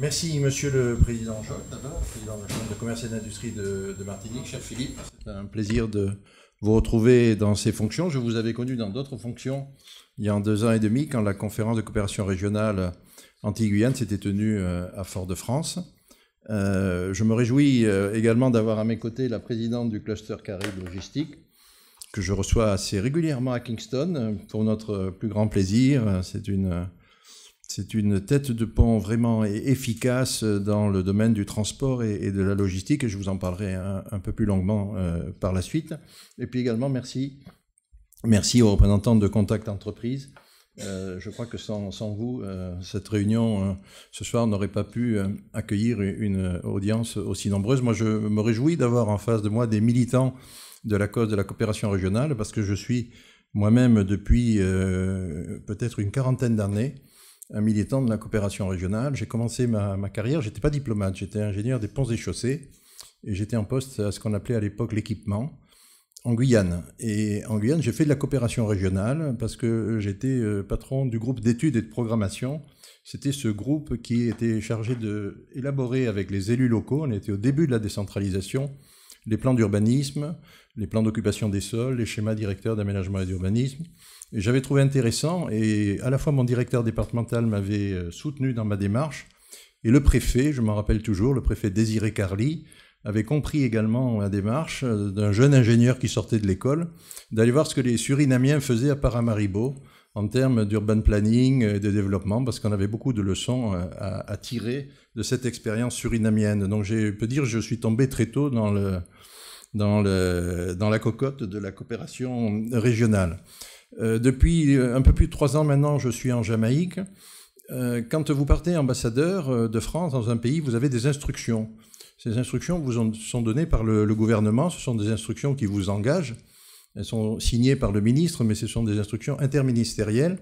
Merci, Monsieur le Président Jacques, d'abord, Président de la Chambre de commerce et d'industrie de, Martinique. Cher Philippe, c'est un plaisir de vous retrouver dans ces fonctions. Je vous avais connu dans d'autres fonctions il y a deux ans et demi, quand la conférence de coopération régionale anti-Guyane s'était tenue euh, à Fort-de-France. Euh, je me réjouis euh, également d'avoir à mes côtés la présidente du cluster Caribe Logistique, que je reçois assez régulièrement à Kingston pour notre plus grand plaisir. C'est une c'est une tête de pont vraiment efficace euh, dans le domaine du transport et, de la logistique. Je vous en parlerai un, peu plus longuement euh, par la suite. Et puis également, merci, merci aux représentants de Contact Entreprise. Euh, je crois que sans vous, cette réunion ce soir n'aurait pas pu accueillir une audience aussi nombreuse. Moi, je me réjouis d'avoir en face de moi des militants de la cause de la coopération régionale parce que je suis moi-même depuis peut-être une quarantaine d'années un militant de la coopération régionale. J'ai commencé ma, carrière, j'étais pas diplomate, j'étais ingénieur des ponts et chaussées et j'étais en poste à ce qu'on appelait à l'époque l'équipement en Guyane. Et en Guyane, j'ai fait de la coopération régionale parce que j'étais euh, patron du groupe d'études et de programmation. C'était ce groupe qui était chargé d'élaborer avec les élus locaux, on était au début de la décentralisation, les plans d'urbanisme, les plans d'occupation des sols, les schémas directeurs d'aménagement et d'urbanisme j'avais trouvé intéressant et à la fois mon directeur départemental m'avait euh, soutenu dans ma démarche et le préfet, je m'en rappelle toujours, le préfet Désiré Carly avait compris également la démarche euh, d'un jeune ingénieur qui sortait de l'école d'aller voir ce que les Surinamiens faisaient à Paramaribo en termes d'urban planning et de développement, parce qu'on avait beaucoup de leçons euh, à, tirer de cette expérience surinamienne. Donc je peux dire je suis tombé très tôt dans, le, dans, le, dans la cocotte de la coopération régionale. Euh, depuis euh, un peu plus de trois ans maintenant, je suis en Jamaïque. Euh, quand vous partez ambassadeur de France dans un pays, vous avez des instructions. Ces instructions vous sont données par le, gouvernement, ce sont des instructions qui vous engagent. Elles sont signées par le ministre, mais ce sont des instructions interministérielles.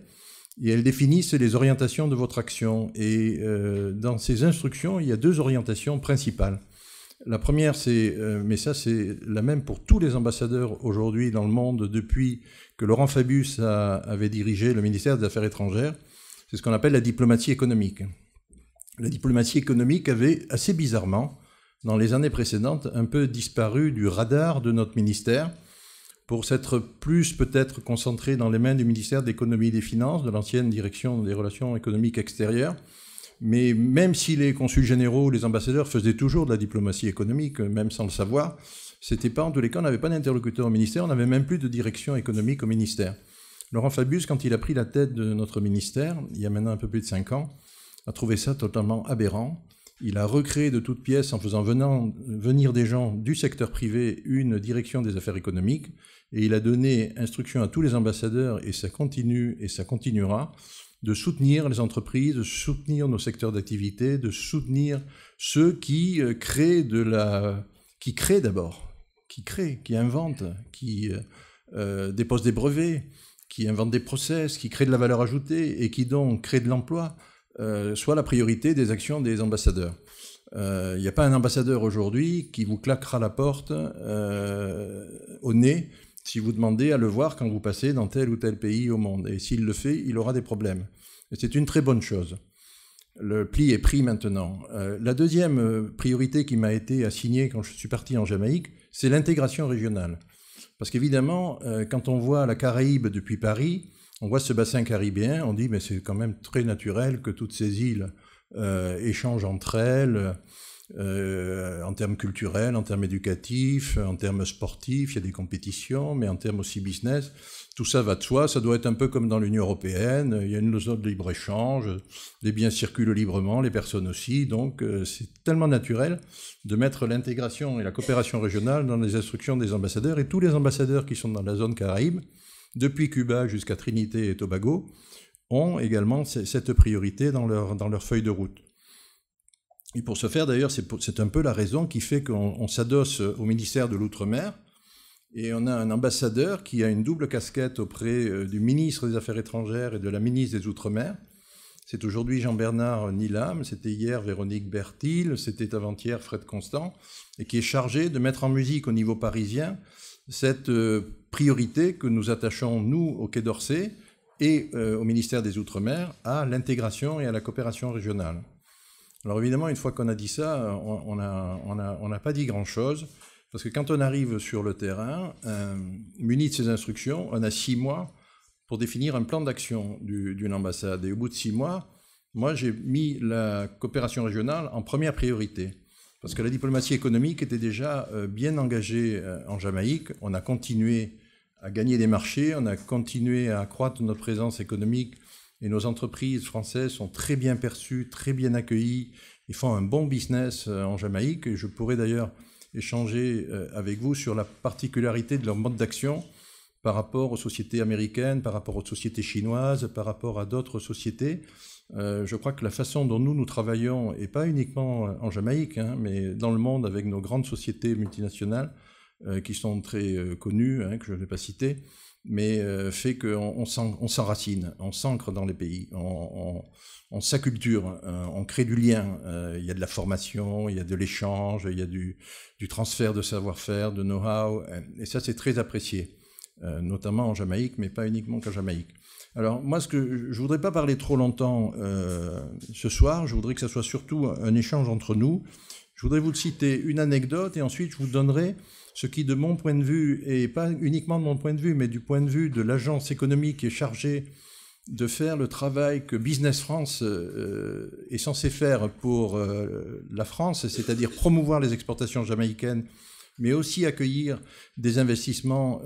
Et elles définissent les orientations de votre action. Et dans ces instructions, il y a deux orientations principales. La première, c'est, euh, mais ça c'est la même pour tous les ambassadeurs aujourd'hui dans le monde depuis que Laurent Fabius avait dirigé le ministère des Affaires étrangères, c'est ce qu'on appelle la diplomatie économique. La diplomatie économique avait assez bizarrement, dans les années précédentes, un peu disparu du radar de notre ministère pour s'être plus peut-être concentré dans les mains du ministère d'économie et des finances, de l'ancienne direction des relations économiques extérieures, mais même si les consuls généraux, les ambassadeurs faisaient toujours de la diplomatie économique, euh, même sans le savoir, c'était pas, en tous les cas, on n'avait pas d'interlocuteur au ministère, on n'avait même plus de direction économique au ministère. Laurent Fabius, quand il a pris la tête de notre ministère, il y a maintenant un peu plus de cinq ans, a trouvé ça totalement aberrant. Il a recréé de toutes pièces, en faisant venir des gens du secteur privé, une direction des affaires économiques. Et il a donné instruction à tous les ambassadeurs, et ça continue, et ça continuera, de soutenir les entreprises, de soutenir nos secteurs d'activité, de soutenir ceux qui euh, créent de la, qui d'abord, qui créent, qui inventent, qui euh, euh, déposent des brevets, qui inventent des process, qui créent de la valeur ajoutée et qui donc créent de l'emploi, soit la priorité des actions des ambassadeurs. Il n'y a pas un ambassadeur aujourd'hui qui vous claquera la porte au nez si vous demandez à le voir quand vous passez dans tel ou tel pays au monde. Et s'il le fait, il aura des problèmes. Et c'est une très bonne chose. Le pli est pris maintenant. Euh, la deuxième euh, priorité qui m'a été assignée quand je suis parti en Jamaïque, c'est l'intégration régionale. Parce qu'évidemment, euh, quand on voit la Caraïbe depuis Paris, on voit ce bassin caribéen, on dit mais c'est quand même très naturel que toutes ces îles échangent entre elles, euh, en termes culturels, en termes éducatifs, en termes sportifs, il y a des compétitions, mais en termes aussi business, tout ça va de soi. Ça doit être un peu comme dans l'Union européenne, il y a une zone de libre-échange, les biens circulent librement, les personnes aussi, donc euh, c'est tellement naturel de mettre l'intégration et la coopération régionale dans les instructions des ambassadeurs, et tous les ambassadeurs qui sont dans la zone Caraïbe, depuis Cuba jusqu'à Trinité et Tobago, ont également cette priorité dans leur, dans leur feuille de route. Et pour ce faire, d'ailleurs, c'est un peu la raison qui fait qu'on s'adosse euh, au ministère de l'Outre-mer. Et on a un ambassadeur qui a une double casquette auprès euh, du ministre des Affaires étrangères et de la ministre des Outre-mer. C'est aujourd'hui Jean-Bernard Nilam, c'était hier Véronique Bertil, c'était avant-hier Fred Constant, et qui est chargé de mettre en musique au niveau parisien cette euh, priorité que nous attachons, nous, au Quai d'Orsay et au ministère des Outre-mer, à l'intégration et à la coopération régionale. Alors évidemment, une fois qu'on a dit ça, on n'a pas dit grand-chose, parce que quand on arrive sur le terrain, euh, muni de ces instructions, on a six mois pour définir un plan d'action d'une ambassade. Et au bout de six mois, moi, j'ai mis la coopération régionale en première priorité, parce que la diplomatie économique était déjà euh, bien engagée euh, en Jamaïque. On a continué à gagner des marchés, on a continué à accroître notre présence économique et nos entreprises françaises sont très bien perçues, très bien accueillies. et font un bon business euh, en Jamaïque. Et je pourrais d'ailleurs échanger euh, avec vous sur la particularité de leur mode d'action par rapport aux sociétés américaines, par rapport aux sociétés chinoises, par rapport à d'autres sociétés. Euh, je crois que la façon dont nous, nous travaillons, et pas uniquement en Jamaïque, hein, mais dans le monde avec nos grandes sociétés multinationales, qui sont très connues, hein, que je n'ai pas citées, mais euh, fait qu'on s'enracine, on s'ancre dans les pays, on, s'acculture, euh, on crée du lien. Euh, il y a de la formation, il y a de l'échange, il y a du, transfert de savoir-faire, de know-how, et ça c'est très apprécié, notamment en Jamaïque, mais pas uniquement qu'en Jamaïque. Alors moi, ce que je voudrais pas parler trop longtemps ce soir. Je voudrais que ce soit surtout un échange entre nous. Je voudrais vous citer une anecdote et ensuite je vous donnerai ce qui, de mon point de vue, et pas uniquement de mon point de vue, mais du point de vue de l'agence économique qui est chargée de faire le travail que Business France euh, euh, est censé faire pour euh, la France, c'est-à-dire promouvoir les exportations jamaïcaines, mais aussi accueillir des investissements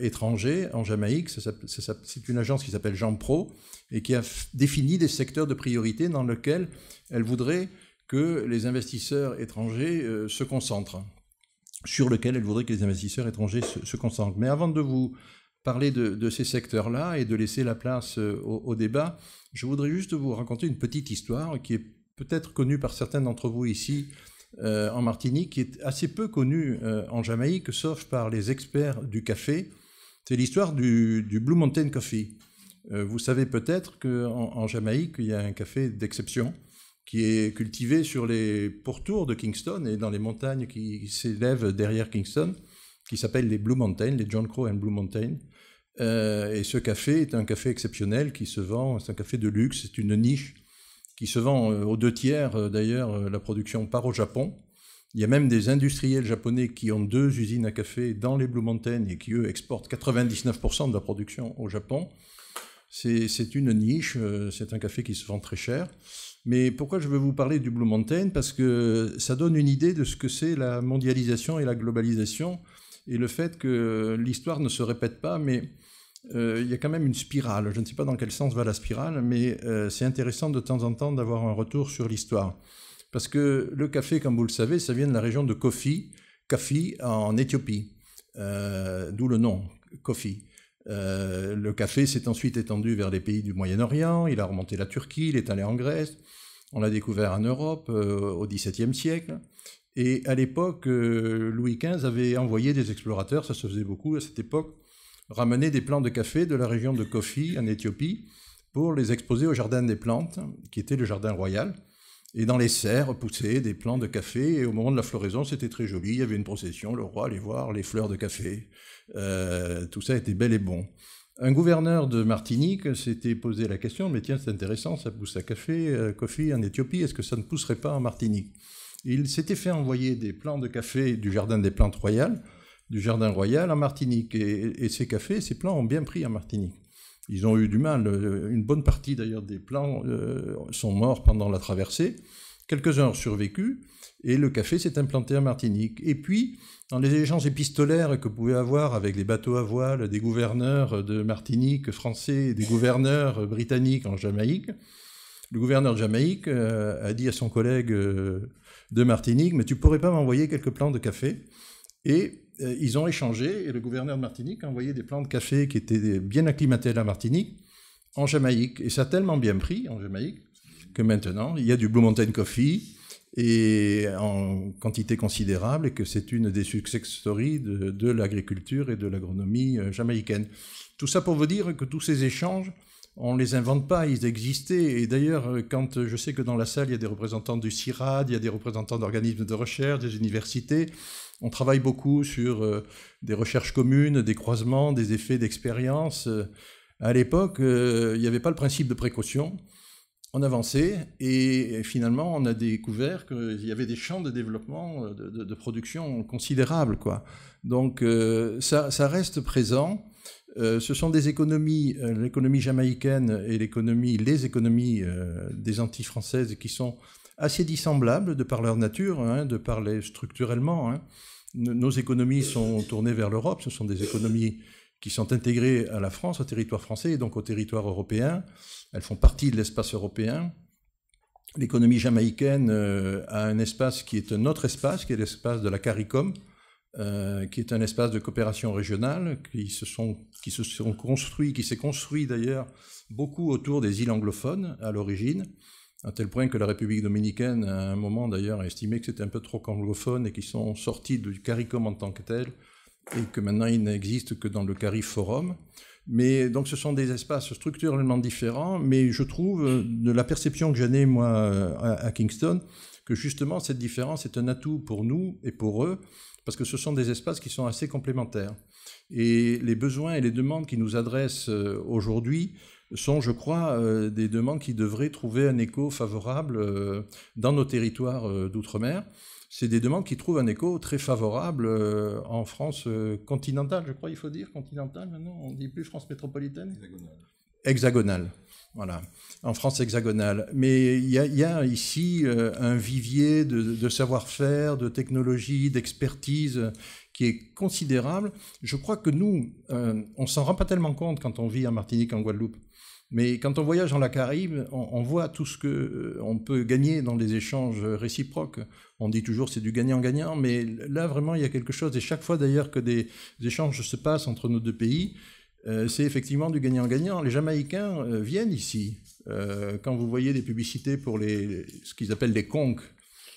étrangers en Jamaïque. C'est une agence qui s'appelle Jean Pro et qui a défini des secteurs de priorité dans lesquels elle voudrait que les investisseurs étrangers se concentrent sur lequel elle voudrait que les investisseurs étrangers se, concentrent. Mais avant de vous parler de, ces secteurs-là et de laisser la place euh, au, débat, je voudrais juste vous raconter une petite histoire qui est peut-être connue par certains d'entre vous ici euh, en Martinique, qui est assez peu connue euh, en Jamaïque, sauf par les experts du café. C'est l'histoire du, Blue Mountain Coffee. vous savez peut-être qu'en Jamaïque, il y a un café d'exception qui est cultivé sur les pourtours de Kingston et dans les montagnes qui s'élèvent derrière Kingston, qui s'appelle les Blue Mountains, les John Crow and Blue Mountains. Euh, et ce café est un café exceptionnel qui se vend, c'est un café de luxe, c'est une niche qui se vend euh, aux deux tiers euh, d'ailleurs, la production part au Japon. Il y a même des industriels japonais qui ont deux usines à café dans les Blue Mountains et qui, eux, exportent 99% de la production au Japon. C'est une niche, c'est un café qui se vend très cher. Mais pourquoi je veux vous parler du Blue Mountain Parce que ça donne une idée de ce que c'est la mondialisation et la globalisation et le fait que l'histoire ne se répète pas, mais euh, il y a quand même une spirale. Je ne sais pas dans quel sens va la spirale, mais euh, c'est intéressant de temps en temps d'avoir un retour sur l'histoire. Parce que le café, comme vous le savez, ça vient de la région de Kofi, Kafi en Éthiopie, euh, d'où le nom, Kofi. Euh, le café s'est ensuite étendu vers les pays du Moyen-Orient, il a remonté la Turquie, il est allé en Grèce, on l'a découvert en Europe euh, au XVIIe siècle. Et à l'époque, euh, Louis XV avait envoyé des explorateurs, ça se faisait beaucoup à cette époque, ramener des plants de café de la région de Kofi en Éthiopie pour les exposer au Jardin des Plantes, qui était le Jardin Royal. Et dans les serres poussaient des plants de café, et au moment de la floraison, c'était très joli, il y avait une procession, le roi allait voir les fleurs de café, euh, tout ça était bel et bon. Un gouverneur de Martinique s'était posé la question, mais tiens, c'est intéressant, ça pousse à café, euh, coffee en Éthiopie, est-ce que ça ne pousserait pas en Martinique Il s'était fait envoyer des plants de café du jardin des plantes royales, du jardin royal en Martinique, et, ces cafés, ces plants ont bien pris en Martinique. Ils ont eu du mal, euh, une bonne partie d'ailleurs des plants sont morts pendant la traversée, quelques-uns ont survécu, et le café s'est implanté en Martinique. Et puis, dans les échanges épistolaires que vous avoir avec les bateaux à voile des gouverneurs de Martinique français et des gouverneurs britanniques en Jamaïque, le gouverneur de Jamaïque euh, a dit à son collègue euh, de Martinique, mais tu pourrais pas m'envoyer quelques plants de café Et euh, ils ont échangé, et le gouverneur de Martinique a envoyé des plants de café qui étaient bien acclimatés à la Martinique en Jamaïque. Et ça a tellement bien pris en Jamaïque que maintenant, il y a du Blue Mountain Coffee, et en quantité considérable, et que c'est une des success stories de, l'agriculture et de l'agronomie euh, jamaïcaine. Tout ça pour vous dire que tous ces échanges, on ne les invente pas, ils existaient. Et d'ailleurs, quand euh, je sais que dans la salle, il y a des représentants du CIRAD, il y a des représentants d'organismes de recherche, des universités, on travaille beaucoup sur euh, des recherches communes, des croisements, des effets d'expérience. À l'époque, il n'y avait pas le principe de précaution on avançait et finalement on a découvert qu'il y avait des champs de développement, euh, de, production considérables. Quoi. Donc euh, ça, reste présent. Euh, ce sont des économies, l'économie jamaïcaine et l'économie, les économies des Antilles françaises qui sont assez dissemblables de par leur nature, hein, de par les structurellement. Hein. Nos économies sont tournées vers l'Europe, ce sont des économies qui sont intégrées à la France, au territoire français et donc au territoire européen. Elles font partie de l'espace européen. L'économie jamaïcaine euh, a un espace qui est un autre espace, qui est l'espace de la CARICOM, euh, qui est un espace de coopération régionale qui se sont, qui se sont construits, qui s'est construit d'ailleurs beaucoup autour des îles anglophones à l'origine, à tel point que la République dominicaine, à un moment d'ailleurs, a estimé que c'était un peu trop anglophone et qu'ils sont sortis du CARICOM en tant que tel et que maintenant il n'existe que dans le Carif Forum. Mais donc ce sont des espaces structurellement différents, mais je trouve, de la perception que j'en ai moi à, Kingston, que justement cette différence est un atout pour nous et pour eux, parce que ce sont des espaces qui sont assez complémentaires. Et les besoins et les demandes qui nous adressent euh, aujourd'hui sont, je crois, euh, des demandes qui devraient trouver un écho favorable euh, dans nos territoires d'outre-mer c'est des demandes qui trouvent un écho très favorable euh, en France euh, continentale, je crois il faut dire, continentale maintenant, on ne dit plus France métropolitaine Hexagonale. Hexagonale, voilà, en France hexagonale. Mais il y, a ici euh, un vivier de, savoir-faire, de technologie, d'expertise qui est considérable. Je crois que nous, on s'en rend pas tellement compte quand on vit en Martinique, en Guadeloupe. Mais quand on voyage dans la Caraïbe, on, voit tout ce qu'on euh, peut gagner dans les échanges réciproques. On dit toujours c'est du gagnant-gagnant, mais là vraiment il y a quelque chose, et chaque fois d'ailleurs que des échanges se passent entre nos deux pays, euh, c'est effectivement du gagnant-gagnant. Les Jamaïcains euh, viennent ici. quand vous voyez des publicités pour les, ce qu'ils appellent les conques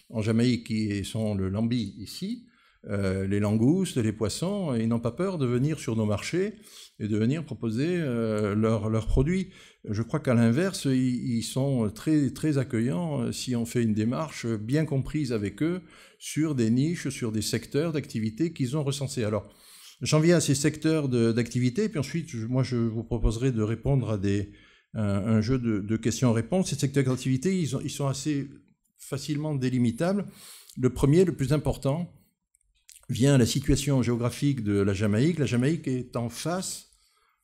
en Jamaïque, qui sont le lambi ici, euh, les langoustes, les poissons, euh, ils n'ont pas peur de venir sur nos marchés et de venir proposer euh, leurs produits. Je crois qu'à l'inverse, ils, sont très, très accueillants si on fait une démarche bien comprise avec eux sur des niches, sur des secteurs d'activité qu'ils ont recensés. Alors, j'en viens à ces secteurs d'activité, puis ensuite, moi, je vous proposerai de répondre à des, un, jeu de, questions-réponses. Ces secteurs d'activité, ils, sont assez facilement délimitables. Le premier, le plus important, vient la situation géographique de la Jamaïque. La Jamaïque est en face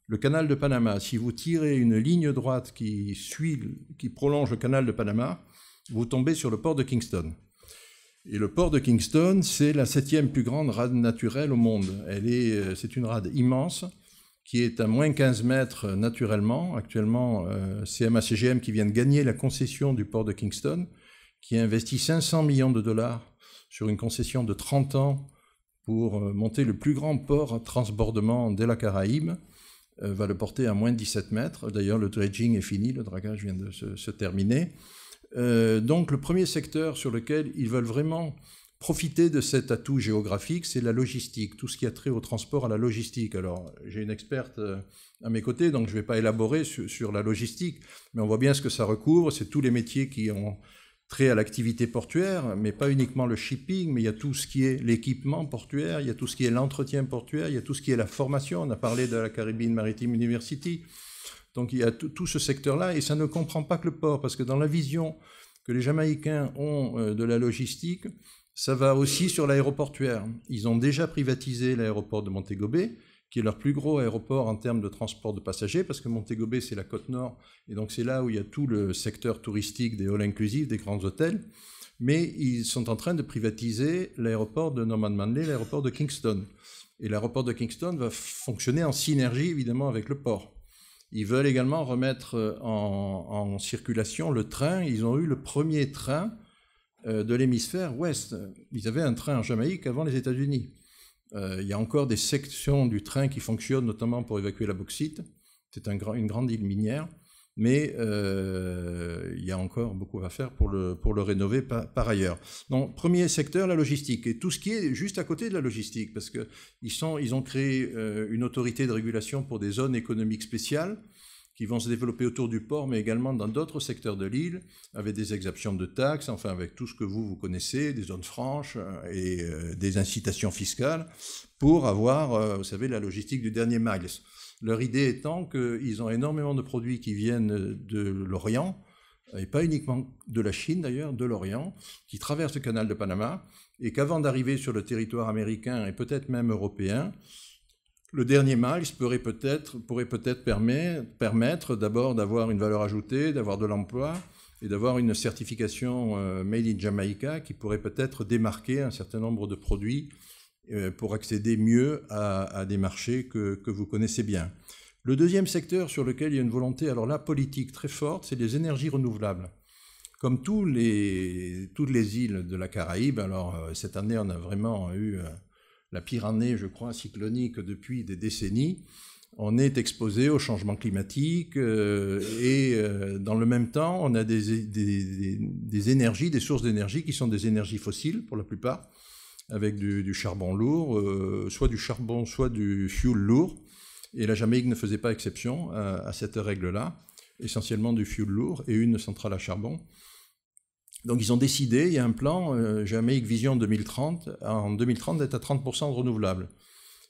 le canal de Panama. Si vous tirez une ligne droite qui suit, qui prolonge le canal de Panama, vous tombez sur le port de Kingston. Et le port de Kingston, c'est la septième plus grande rade naturelle au monde. Elle est, euh, c'est une rade immense qui est à moins 15 mètres naturellement. Actuellement, euh, c'est MACGM qui vient de gagner la concession du port de Kingston, qui a investi 500 millions de dollars sur une concession de 30 ans pour euh, monter le plus grand port à transbordement de la Caraïbe, euh, va le porter à moins de 17 mètres. D'ailleurs, le dredging est fini, le dragage vient de se, terminer. Euh, donc, le premier secteur sur lequel ils veulent vraiment profiter de cet atout géographique, c'est la logistique, tout ce qui a trait au transport à la logistique. Alors, j'ai une experte à mes côtés, donc je ne vais pas élaborer sur, la logistique, mais on voit bien ce que ça recouvre, c'est tous les métiers qui ont Très à l'activité portuaire, mais pas uniquement le shipping, mais il y a tout ce qui est l'équipement portuaire, il y a tout ce qui est l'entretien portuaire, il y a tout ce qui est la formation. On a parlé de la Caribbean Maritime University. Donc il y a tout ce secteur-là, et ça ne comprend pas que le port, parce que dans la vision que les Jamaïcains ont euh, de la logistique, ça va aussi sur l'aéroportuaire. Ils ont déjà privatisé l'aéroport de Montego Bay, qui est leur plus gros aéroport en termes de transport de passagers, parce que Montego Bay, c'est la côte nord, et donc c'est là où il y a tout le secteur touristique des halls inclusifs, des grands hôtels. Mais ils sont en train de privatiser l'aéroport de Norman Manley, l'aéroport de Kingston. Et l'aéroport de Kingston va fonctionner en synergie, évidemment, avec le port. Ils veulent également remettre euh, en, en circulation le train. Ils ont eu le premier train euh, de l'hémisphère ouest. Ils avaient un train en Jamaïque avant les États-Unis. Euh, il y a encore des sections du train qui fonctionnent, notamment pour évacuer la bauxite. C'est une grande île minière, mais euh, il y a encore beaucoup à faire pour le, rénover par, ailleurs. premier secteur, la logistique, et tout ce qui est juste à côté de la logistique, parce qu'ils ont créé euh, une autorité de régulation pour des zones économiques spéciales qui vont se développer autour du port, mais également dans d'autres secteurs de l'île, avec des exemptions de taxes, enfin avec tout ce que vous, vous connaissez, des zones franches euh, et euh, des incitations fiscales, pour avoir, euh, vous savez, la logistique du dernier miles. Leur idée étant qu'ils ont énormément de produits qui viennent de l'Orient, et pas uniquement de la Chine d'ailleurs, de l'Orient, qui traversent le canal de Panama, et qu'avant d'arriver sur le territoire américain et peut-être même européen, le dernier miles pourrait peut-être permettre d'abord d'avoir une valeur ajoutée, d'avoir de l'emploi et d'avoir une certification euh, Made in Jamaica qui pourrait peut-être démarquer un certain nombre de produits euh, pour accéder mieux à, des marchés que, vous connaissez bien. Le deuxième secteur sur lequel il y a une volonté, alors là, politique très forte, c'est les énergies renouvelables. Comme toutes les îles de la Caraïbe, alors euh, cette année, on a vraiment eu la pire je crois, cyclonique depuis des décennies, on est exposé au changement climatique euh, et euh, dans le même temps, on a des, énergies, des sources d'énergie qui sont des énergies fossiles pour la plupart, avec du, charbon lourd, euh, soit du charbon, soit du fuel lourd. Et la Jamaïque ne faisait pas exception à, cette règle-là, essentiellement du fuel lourd et une centrale à charbon. Donc ils ont décidé, il y a un plan, euh, Jamaïque Vision 2030, en 2030 d'être à 30% de renouvelables.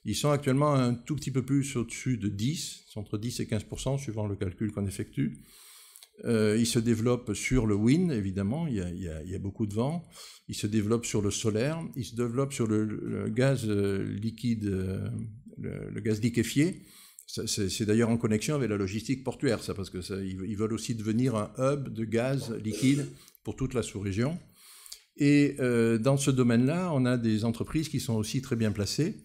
Ils sont actuellement un tout petit peu plus au-dessus de 10, entre 10 et 15% suivant le calcul qu'on effectue. Euh, ils se développent sur le wind, évidemment, il y, a, beaucoup de vent. Ils se développent sur le solaire, ils se développent sur le, gaz euh, liquide, euh, le, gaz liquéfié. C'est d'ailleurs en connexion avec la logistique portuaire, ça, parce que ils, veulent aussi devenir un hub de gaz liquide pour toute la sous-région. Et euh, dans ce domaine-là, on a des entreprises qui sont aussi très bien placées.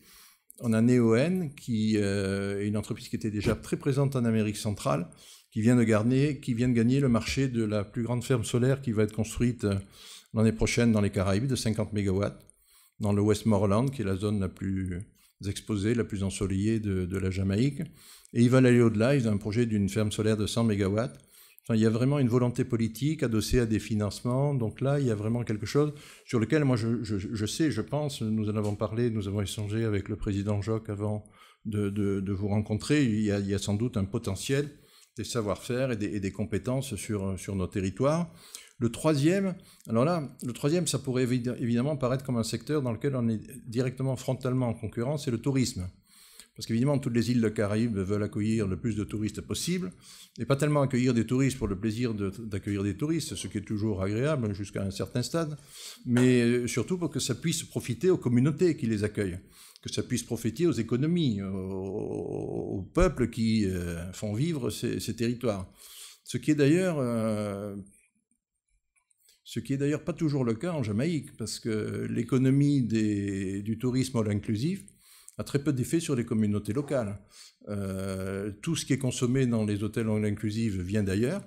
On a Neoen, e qui euh, est une entreprise qui était déjà très présente en Amérique centrale, qui vient de, gagner, qui vient de gagner le marché de la plus grande ferme solaire qui va être construite euh, l'année prochaine dans les Caraïbes de 50 MW, dans le Westmoreland, qui est la zone la plus exposée, la plus ensoleillée de, de la Jamaïque. Et ils veulent aller au-delà, ils ont un projet d'une ferme solaire de 100 MW il y a vraiment une volonté politique adossée à des financements. Donc là, il y a vraiment quelque chose sur lequel moi, je, sais, je pense, nous en avons parlé, nous avons échangé avec le président Jacques avant de, vous rencontrer. Il y, a, sans doute un potentiel des savoir-faire et, des, compétences sur, sur nos territoires. Le troisième, alors là, le troisième, ça pourrait évidemment paraître comme un secteur dans lequel on est directement frontalement en concurrence, c'est le tourisme. Parce qu'évidemment, toutes les îles de Caraïbes veulent accueillir le plus de touristes possible, et pas tellement accueillir des touristes pour le plaisir d'accueillir des touristes, ce qui est toujours agréable hein, jusqu'à un certain stade, mais euh, surtout pour que ça puisse profiter aux communautés qui les accueillent, que ça puisse profiter aux économies, euh, aux, peuples qui euh, font vivre ces, territoires. Ce qui est d'ailleurs... ce qui est d'ailleurs pas toujours le cas en Jamaïque, parce que l'économie du tourisme all-inclusif a très peu d'effet sur les communautés locales. Euh, tout ce qui est consommé dans les hôtels all inclusive vient d'ailleurs,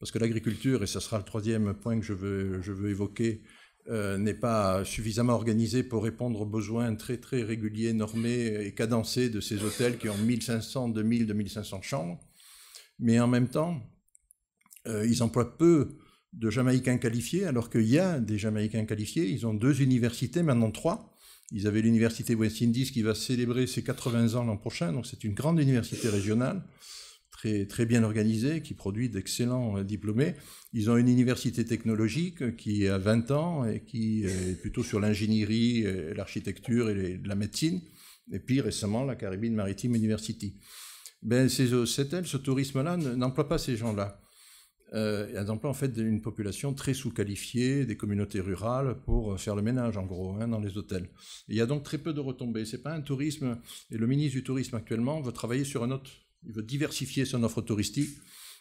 parce que l'agriculture, et ce sera le troisième point que je veux, je veux évoquer, euh, n'est pas suffisamment organisée pour répondre aux besoins très très réguliers, normés et cadencés de ces hôtels qui ont 1500, 2000, 2500 chambres. Mais en même temps, euh, ils emploient peu de Jamaïcains qualifiés, alors qu'il y a des Jamaïcains qualifiés. Ils ont deux universités, maintenant trois, ils avaient l'université West Indies qui va célébrer ses 80 ans l'an prochain, donc c'est une grande université régionale, très, très bien organisée, qui produit d'excellents euh, diplômés. Ils ont une université technologique qui a 20 ans et qui euh, est plutôt sur l'ingénierie, l'architecture et la médecine, et puis récemment la Caribbean Maritime University. Ben, ces, euh, ce tourisme-là n'emploie pas ces gens-là exemple euh, en fait d'une population très sous-qualifiée, des communautés rurales, pour euh, faire le ménage en gros hein, dans les hôtels. il y a donc très peu de retombées. C'est pas un tourisme. Et le ministre du Tourisme actuellement veut travailler sur un autre. Il veut diversifier son offre touristique.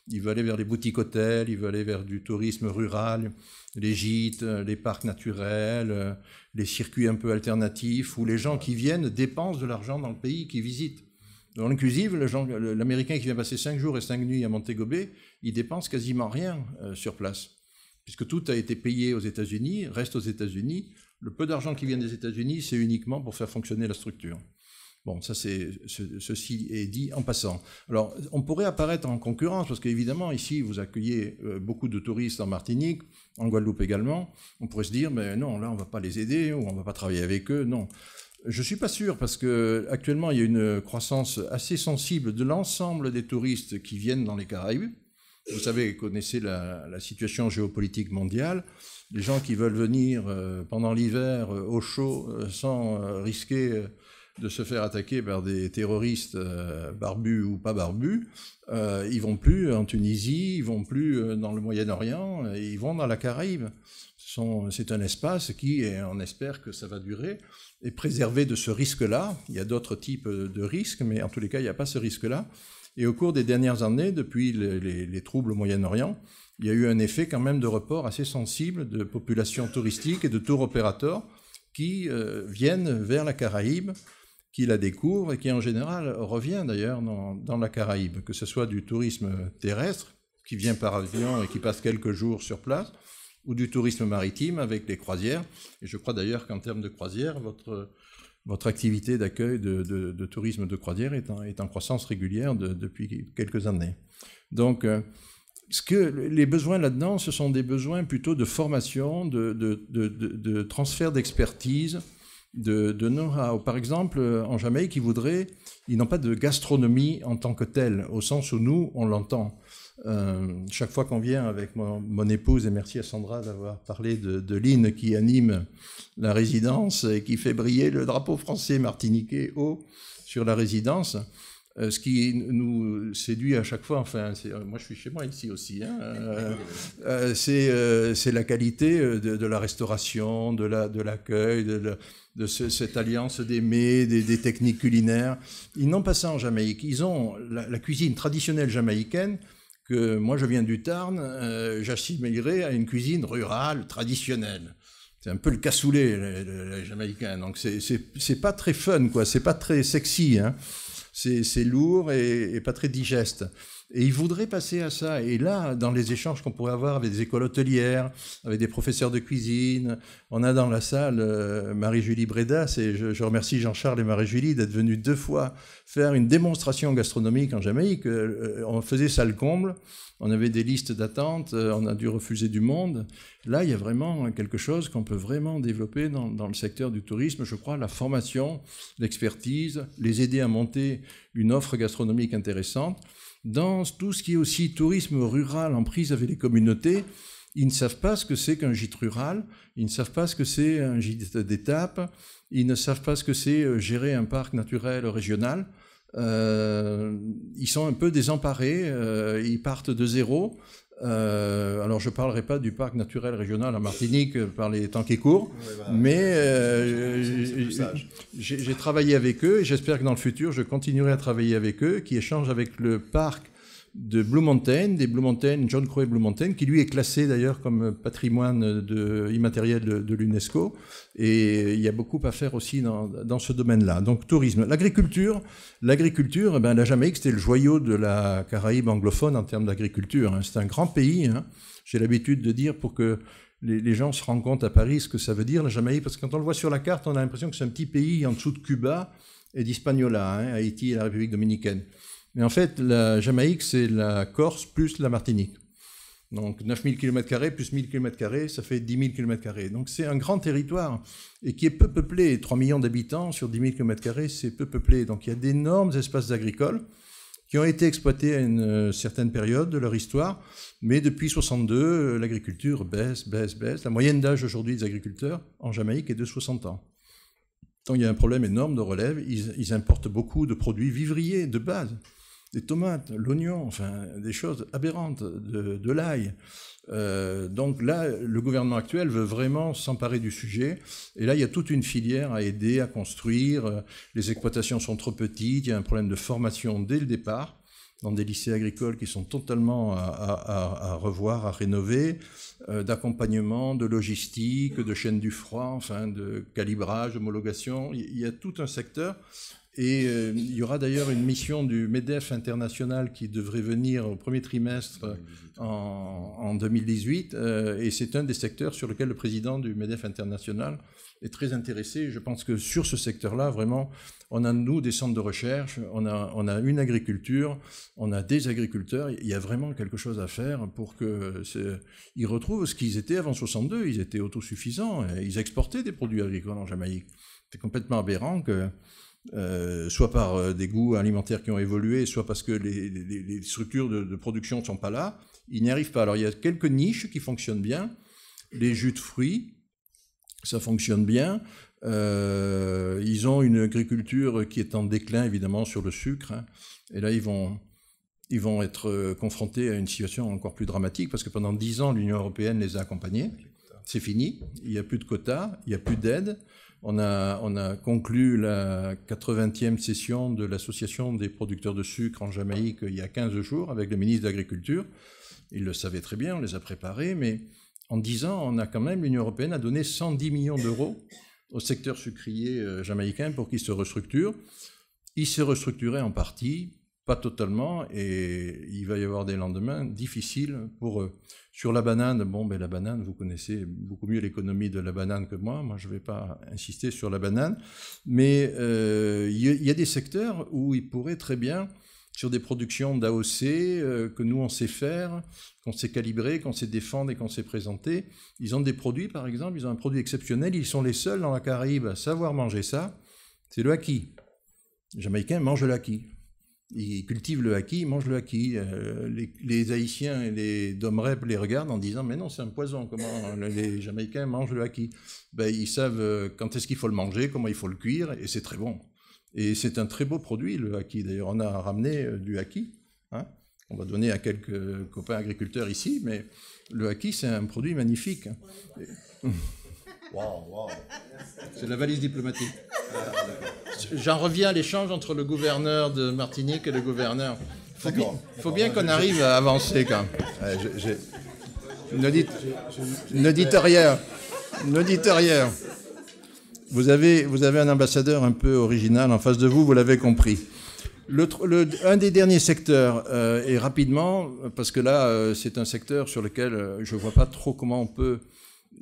Il veut aller vers les boutiques hôtels, il veut aller vers du tourisme rural, les gîtes, euh, les parcs naturels, les circuits un peu alternatifs où les gens qui viennent dépensent de l'argent dans le pays, qu'ils visitent. Dans l'inclusive, l'Américain qui vient passer 5 jours et 5 nuits à Montego Bay, il dépense quasiment rien euh, sur place, puisque tout a été payé aux États-Unis, reste aux États-Unis. Le peu d'argent qui vient des États-Unis, c'est uniquement pour faire fonctionner la structure. Bon, ça ceci est dit en passant. Alors, on pourrait apparaître en concurrence parce qu'évidemment ici vous accueillez euh, beaucoup de touristes en Martinique, en Guadeloupe également. On pourrait se dire, mais non, là on ne va pas les aider ou on va pas travailler avec eux. Non, je ne suis pas sûr parce qu'actuellement, il y a une croissance assez sensible de l'ensemble des touristes qui viennent dans les Caraïbes. Vous savez, connaissez la, situation géopolitique mondiale. Les gens qui veulent venir euh, pendant l'hiver euh, au chaud euh, sans risquer de se faire attaquer par des terroristes barbus ou pas barbus, ils vont plus en Tunisie, ils vont plus dans le Moyen-Orient, ils vont dans la Caraïbe c'est un espace qui, on espère que ça va durer, est préservé de ce risque-là. Il y a d'autres types de risques, mais en tous les cas, il n'y a pas ce risque-là. Et au cours des dernières années, depuis les, troubles au Moyen-Orient, il y a eu un effet quand même de report assez sensible de populations touristiques et de tour opérateurs qui euh, viennent vers la Caraïbe, qui la découvrent et qui en général revient d'ailleurs dans la Caraïbe, que ce soit du tourisme terrestre qui vient par avion et qui passe quelques jours sur place, ou du tourisme maritime avec les croisières. Et je crois d'ailleurs qu'en termes de croisières, votre, votre activité d'accueil de, tourisme de croisière est en, croissance régulière depuis quelques années. Donc, euh, ce que les besoins là-dedans, ce sont des besoins plutôt de formation, de, transfert d'expertise, de, know-how. Par exemple, euh, en Jamaïque, qui voudraient, ils n'ont pas de gastronomie en tant que telle, au sens où nous, on l'entend. Euh, chaque fois qu'on vient avec mon, épouse, et merci à Sandra d'avoir parlé de, de qui anime la résidence et qui fait briller le drapeau français martiniquais haut sur la résidence, euh, ce qui nous séduit à chaque fois, enfin, euh, moi je suis chez moi ici aussi, hein, c'est la qualité de, la restauration, de l'accueil, de, de, de cette alliance des mets, des, techniques culinaires. Ils n'ont pas ça en Jamaïque. Ils ont la cuisine traditionnelle jamaïcaine, moi je viens du Tarn, euh, j'assimilerais à une cuisine rurale, traditionnelle. C'est un peu le cassoulet, les Jamaïcains. jamaïcain. Donc c'est pas très fun, quoi. C'est pas très sexy. Hein. C'est lourd et, pas très digeste. Et ils voudraient passer à ça. Et là, dans les échanges qu'on pourrait avoir avec des écoles hôtelières, avec des professeurs de cuisine, on a dans la salle euh, Marie-Julie Breda, et je, remercie Jean-Charles et Marie-Julie d'être venus deux fois faire une démonstration gastronomique en Jamaïque. Euh, euh, on faisait salle comble, on avait des listes d'attente, on a dû refuser du monde. Là, il y a vraiment quelque chose qu'on peut vraiment développer dans, le secteur du tourisme, je crois, la formation, l'expertise, les aider à monter une offre gastronomique intéressante dans tout ce qui est aussi tourisme rural en prise avec les communautés, ils ne savent pas ce que c'est qu'un gîte rural, ils ne savent pas ce que c'est un gîte d'étape, ils ne savent pas ce que c'est euh, gérer un parc naturel régional. Euh, ils sont un peu désemparés, euh, ils partent de zéro euh, alors je parlerai pas du parc naturel régional à Martinique euh, par les temps qui courent, mais euh, j'ai travaillé avec eux et j'espère que dans le futur je continuerai à travailler avec eux, qui échangent avec le parc de Blue Mountain, des Blue Mountain, John croy Blue Mountain, qui lui est classé d'ailleurs comme patrimoine immatériel de, l'UNESCO. Et il y a beaucoup à faire aussi dans, ce domaine-là. Donc tourisme. L'agriculture, l'agriculture, eh ben, la Jamaïque, c'était le joyau de la Caraïbe anglophone en termes d'agriculture. Hein. C'est un grand pays. Hein. J'ai l'habitude de dire pour que les, gens se rendent compte à Paris ce que ça veut dire la Jamaïque, parce que quand on le voit sur la carte, on a l'impression que c'est un petit pays en dessous de Cuba et d'Hispaniola, hein, Haïti et la République dominicaine. Mais en fait, la Jamaïque, c'est la Corse plus la Martinique. Donc 9000 km plus 1000 km, ça fait 10 000 km. Donc c'est un grand territoire et qui est peu peuplé. 3 millions d'habitants sur 10 000 km, c'est peu peuplé. Donc il y a d'énormes espaces agricoles qui ont été exploités à une euh, certaine période de leur histoire. Mais depuis 62, euh, l'agriculture baisse, baisse, baisse. La moyenne d'âge aujourd'hui des agriculteurs en Jamaïque est de 60 ans. Donc il y a un problème énorme de relève. ils importent beaucoup de produits vivriers de base des tomates, l'oignon, enfin des choses aberrantes, de, l'ail. Euh, donc là, le gouvernement actuel veut vraiment s'emparer du sujet. Et là, il y a toute une filière à aider, à construire. Les exploitations sont trop petites, il y a un problème de formation dès le départ dans des lycées agricoles qui sont totalement à, revoir, à rénover, euh, d'accompagnement, de logistique, de chaîne du froid, enfin de calibrage, homologation. Il y a tout un secteur et euh, il y aura d'ailleurs une mission du MEDEF international qui devrait venir au premier trimestre en, 2018. Euh, et c'est un des secteurs sur lequel le président du MEDEF international est très intéressé. Je pense que sur ce secteur-là, vraiment, on a, nous, des centres de recherche, on a, une agriculture, on a des agriculteurs. Il y a vraiment quelque chose à faire pour qu'ils retrouvent ce qu'ils étaient avant 62. Ils étaient autosuffisants. ils exportaient des produits agricoles en Jamaïque. C'est complètement aberrant que euh, soit par euh, des goûts alimentaires qui ont évolué, soit parce que les, structures de, production ne sont pas là, ils n'y arrivent pas. Alors il y a quelques niches qui fonctionnent bien. Les jus de fruits, ça fonctionne bien. Euh, ils ont une agriculture qui est en déclin évidemment sur le sucre. Hein. Et là, ils vont, ils vont être confrontés à une situation encore plus dramatique parce que pendant dix ans, l'Union européenne les a accompagnés. C'est fini. Il n'y a plus de quotas, il n'y a plus d'aide on a, conclu la 80e session de l'Association des producteurs de sucre en Jamaïque il y a 15 jours avec le ministre de l'Agriculture. Il le savait très bien, on les a préparés, mais en 10 ans, on a quand même, l'Union européenne a donné 110 millions d'euros au secteur sucrier euh, jamaïcain pour qu'il se restructure. Il s'est restructuré en partie, pas totalement, et il va y avoir des lendemains difficiles pour eux. Sur la banane, bon, ben la banane, vous connaissez beaucoup mieux l'économie de la banane que moi. Moi, je ne vais pas insister sur la banane. Mais il euh, y, a des secteurs où ils pourraient très bien, sur des productions d'AOC euh, que nous, on sait faire, qu'on sait calibrer, qu'on sait défendre et qu'on sait présenter, ils ont des produits, par exemple, ils ont un produit exceptionnel. Ils sont les seuls dans la Caraïbe à savoir manger ça. C'est le haki. Les Jamaïcains mangent le haki. Ils cultivent le haki, ils mangent le haki. Euh, les, Haïtiens et les Domrep les regardent en disant Mais non, c'est un poison, comment les Jamaïcains mangent le haki ben, Ils savent euh, quand est-ce qu'il faut le manger, comment il faut le cuire, et c'est très bon. Et c'est un très beau produit, le haki. D'ailleurs, on a ramené euh, du haki. Hein. on va donner à quelques copains agriculteurs ici, mais le haki, c'est un produit magnifique. C'est la valise diplomatique. Ah, J'en reviens à l'échange entre le gouverneur de Martinique et le gouverneur. Il faut bien qu'on arrive à avancer quand même. Ne, dites, rien. Ne dites rien. Vous avez, vous avez un ambassadeur un peu original en face de vous, vous l'avez compris. un des derniers secteurs, euh, et rapidement, parce que là, euh, c'est un secteur sur lequel euh, je ne vois pas trop comment on peut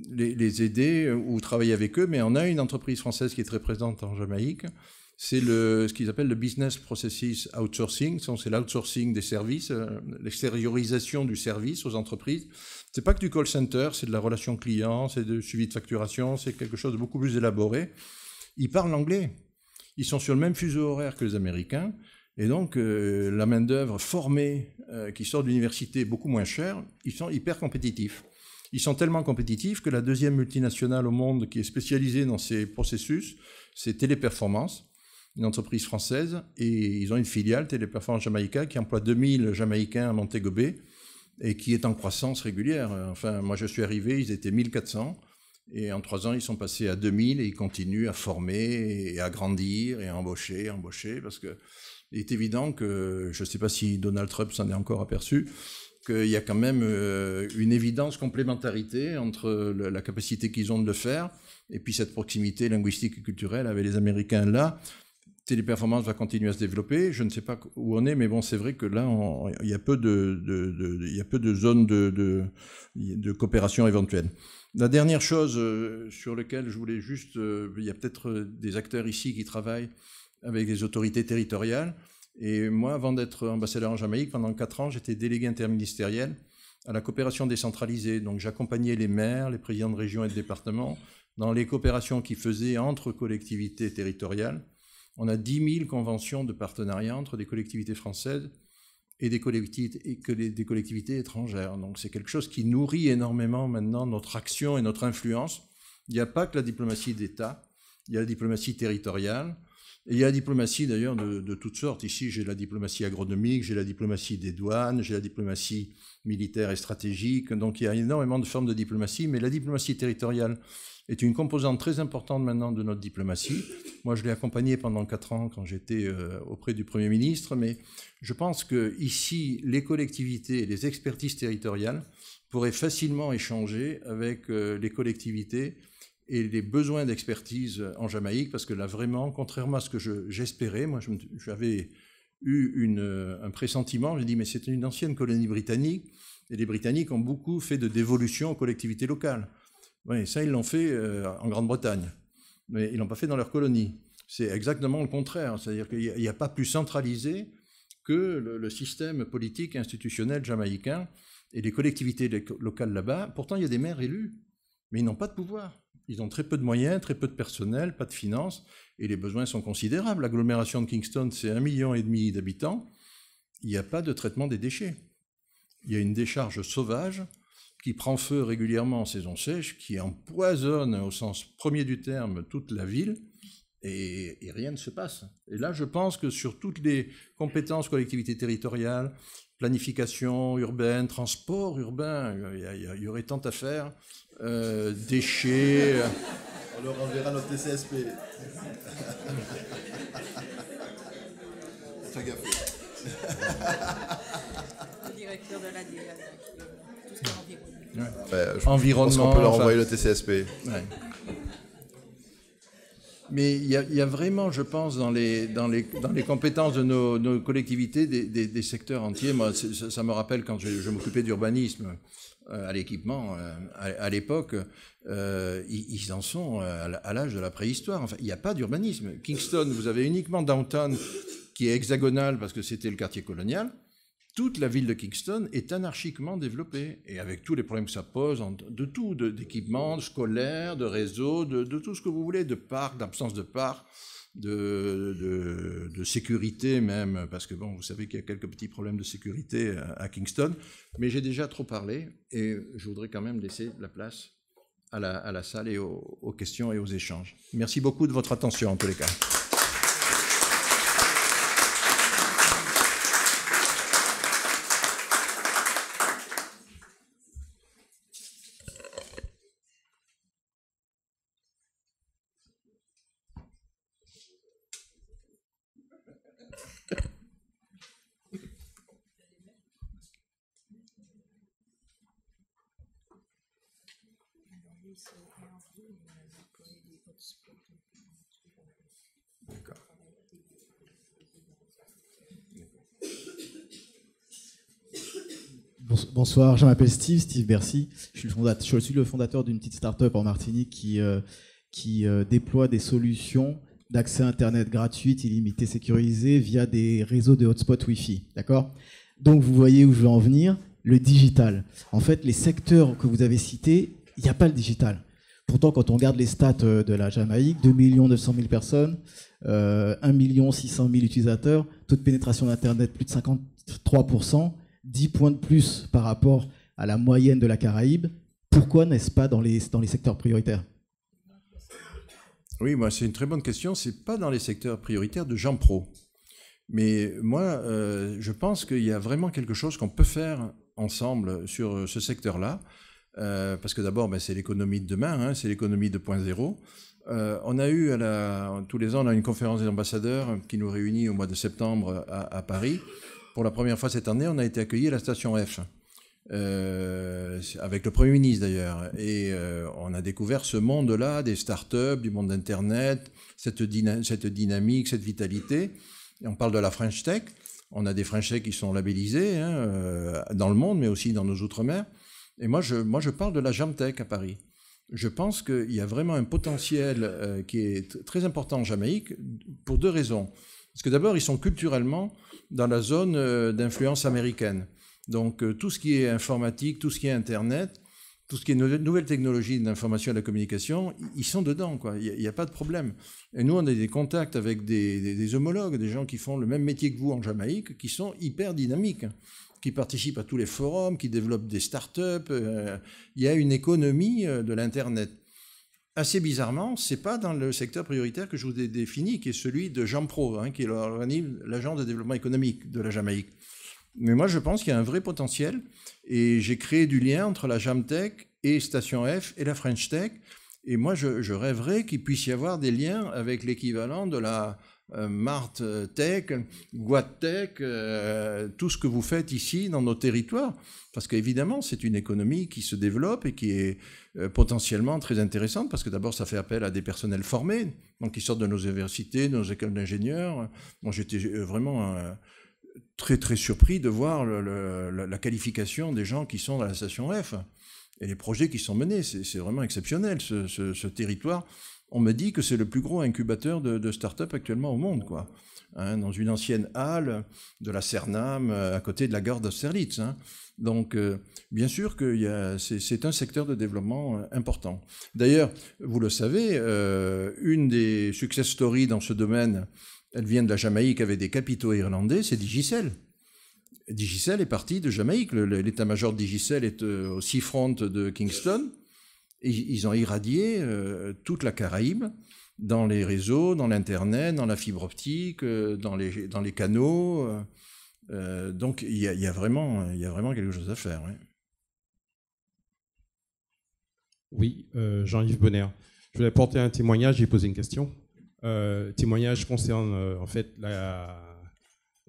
les, aider euh, ou travailler avec eux, mais on a une entreprise française qui est très présente en Jamaïque. C'est ce qu'ils appellent le business processes outsourcing. C'est l'outsourcing des services, euh, l'extériorisation du service aux entreprises. C'est pas que du call center, c'est de la relation client, c'est du suivi de facturation, c'est quelque chose de beaucoup plus élaboré. Ils parlent anglais. Ils sont sur le même fuseau horaire que les Américains. Et donc, euh, la main-d'œuvre formée qui sort de l'université beaucoup moins chère, ils sont hyper compétitifs. Ils sont tellement compétitifs que la deuxième multinationale au monde qui est spécialisée dans ces processus, c'est Téléperformance, une entreprise française, et ils ont une filiale, Téléperformance Jamaïca, qui emploie 2000 Jamaïcains à Montego Bay et qui est en croissance régulière. Enfin, moi je suis arrivé, ils étaient 1400. Et en trois ans, ils sont passés à 2000 et ils continuent à former et à grandir et à embaucher, embaucher, parce qu'il est évident que, je ne sais pas si Donald Trump s'en est encore aperçu, qu'il y a quand même euh, une évidence complémentarité entre la capacité qu'ils ont de le faire et puis cette proximité linguistique et culturelle avec les Américains là. Téléperformance va continuer à se développer. Je ne sais pas où on est, mais bon, c'est vrai que là, il y a peu de, a peu de zones de, de coopération éventuelle. La dernière chose euh, sur laquelle je voulais juste, euh, il y a peut-être des acteurs ici qui travaillent avec les autorités territoriales. Et moi, avant d'être ambassadeur en Jamaïque, pendant quatre ans, j'étais délégué interministériel à la coopération décentralisée. Donc j'accompagnais les maires, les présidents de régions et de départements dans les coopérations qu'ils faisaient entre collectivités territoriales. On a 10 000 conventions de partenariat entre des collectivités françaises et des collectivités, et des collectivités étrangères. Donc c'est quelque chose qui nourrit énormément maintenant notre action et notre influence. Il n'y a pas que la diplomatie d'État, il y a la diplomatie territoriale, il y a la diplomatie d'ailleurs de, toutes sortes. Ici, j'ai la diplomatie agronomique, j'ai la diplomatie des douanes, j'ai la diplomatie militaire et stratégique. Donc il y a énormément de formes de diplomatie, mais la diplomatie territoriale est une composante très importante maintenant de notre diplomatie. Moi, je l'ai accompagnée pendant quatre ans quand j'étais euh, auprès du Premier ministre, mais je pense que ici, les collectivités et les expertises territoriales pourraient facilement échanger avec euh, les collectivités et les besoins d'expertise en Jamaïque, parce que là vraiment, contrairement à ce que j'espérais, moi j'avais eu un pressentiment, j'ai dit mais c'est une ancienne colonie britannique, et les Britanniques ont beaucoup fait de dévolution aux collectivités locales. Oui, ça ils l'ont fait euh, en Grande-Bretagne, mais ils l'ont pas fait dans leur colonie. C'est exactement le contraire, c'est-à-dire qu'il n'y a, pas plus centralisé que le, système politique institutionnel jamaïcain et les collectivités locales là-bas. Pourtant, il y a des maires élus, mais ils n'ont pas de pouvoir. Ils ont très peu de moyens, très peu de personnel, pas de finances, et les besoins sont considérables. L'agglomération de Kingston, c'est un million et demi d'habitants. Il n'y a pas de traitement des déchets. Il y a une décharge sauvage qui prend feu régulièrement en saison sèche, qui empoisonne au sens premier du terme toute la ville, et, rien ne se passe. Et là, je pense que sur toutes les compétences collectivités territoriales, planification urbaine, transport urbain, il y, aurait tant à faire. Euh, déchets. Euh. On leur enverra notre TCSP. Fais gaffe. directeur de la euh, tout ce environnement. on peut leur envoyer le TCSP. Mais il y, a, vraiment, je pense, dans les, compétences de nos, collectivités, des, secteurs entiers. Moi, ça, me rappelle quand je m'occupais d'urbanisme. Euh, à l'équipement euh, à l'époque, euh, ils en sont à l'âge de la préhistoire. Enfin, il n'y a pas d'urbanisme. Kingston, vous avez uniquement downtown qui est hexagonal parce que c'était le quartier colonial toute la ville de Kingston est anarchiquement développée, et avec tous les problèmes que ça pose, de tout, d'équipement, scolaires, de réseau, de, de, tout ce que vous voulez, de parc, d'absence de parcs, de, sécurité même, parce que bon, vous savez qu'il y a quelques petits problèmes de sécurité à, Kingston, mais j'ai déjà trop parlé, et je voudrais quand même laisser la place à la, salle et aux questions et aux échanges. Merci beaucoup de votre attention en tous les cas. Bonsoir, je m'appelle Steve, Steve Bercy. Je suis le fondateur, d'une petite start-up en Martinique qui, euh, euh, déploie des solutions d'accès Internet gratuite, illimité, sécurisé via des réseaux de hotspots Wi-Fi. D'accord Donc vous voyez où je veux en venir, le digital. En fait, les secteurs que vous avez cités, il n'y a pas le digital. Pourtant, quand on regarde les stats euh, de la Jamaïque, 2 900 000 personnes, euh, 1 600 000 utilisateurs, taux de pénétration d'Internet plus de 53%, 10 points de plus par rapport à la moyenne de la Caraïbe, pourquoi n'est-ce pas dans les, dans les secteurs prioritaires Oui, moi, c'est une très bonne question. Ce n'est pas dans les secteurs prioritaires de Jean Pro. Mais moi, euh, je pense qu'il y a vraiment quelque chose qu'on peut faire ensemble sur euh, ce secteur-là. Euh, parce que d'abord, ben, c'est l'économie de demain, hein, c'est l'économie 2.0. on a eu, à tous les ans, on une conférence des ambassadeurs qui nous réunit au mois de septembre à Paris pour la première fois cette année, on a été accueillis à la station F. Euh, avec le Premier ministre d'ailleurs. Et euh, on a découvert ce monde-là, des startups, du monde d'Internet, cette, cette, dynamique, cette vitalité. Et on parle de la French Tech. On a des French Tech qui sont labellisés hein, euh, dans le monde, mais aussi dans nos Outre-mer. Et moi je, moi, je parle de la Jamtech à Paris. Je pense qu'il y a vraiment un potentiel qui est très important en Jamaïque pour deux raisons. Parce que d'abord, ils sont culturellement dans la zone euh, d'influence américaine. Donc euh, tout ce qui est informatique, tout ce qui est Internet, tout ce qui est nouvelles technologies de l'information et de la communication, ils sont dedans, quoi. Il n'y a, pas de problème. Et nous, on a des contacts avec des, des, homologues, des gens qui font le même métier que vous en Jamaïque, qui sont hyper dynamiques, qui participent à tous les forums, qui développent des startups. Euh, il y a une économie de l'Internet assez bizarrement, ce n'est pas dans le secteur prioritaire que je vous ai défini, qui est celui de JAMPRO, hein, qui est l'agent de développement économique de la Jamaïque. Mais moi, je pense qu'il y a un vrai potentiel, et j'ai créé du lien entre la Jamtech et Station F et la French Tech. Et moi, je, je rêverais qu'il puisse y avoir des liens avec l'équivalent de la euh, Marthe Tech, euh, tout ce que vous faites ici dans nos territoires. Parce qu'évidemment, c'est une économie qui se développe et qui est euh, potentiellement très intéressante, parce que d'abord, ça fait appel à des personnels formés, qui sortent de nos universités, de nos écoles d'ingénieurs. J'étais vraiment très, très surpris de voir la qualification des gens qui sont dans la station F et les projets qui sont menés. C'est vraiment exceptionnel, ce territoire on me dit que c'est le plus gros incubateur de, start-up actuellement au monde, quoi. Hein, dans une ancienne halle de la Cernam, euh, à côté de la gare d'Austerlitz. Hein. Donc, euh, bien sûr que c'est un secteur de développement euh, important. D'ailleurs, vous le savez, une des success stories dans ce domaine, elle vient de la Jamaïque avec des capitaux irlandais, c'est Digicel. Digicel est parti de Jamaïque. L'état-major de Digicel est au seafront de Kingston ils ont irradié euh, toute la Caraïbe dans les réseaux, dans l'Internet, dans la fibre optique, euh, dans, les, dans les canaux. Euh, donc il y a, vraiment, y a vraiment quelque chose à faire. Oui, Jean-Yves Bonner. Je voulais porter un témoignage, et poser une question. témoignage concerne en fait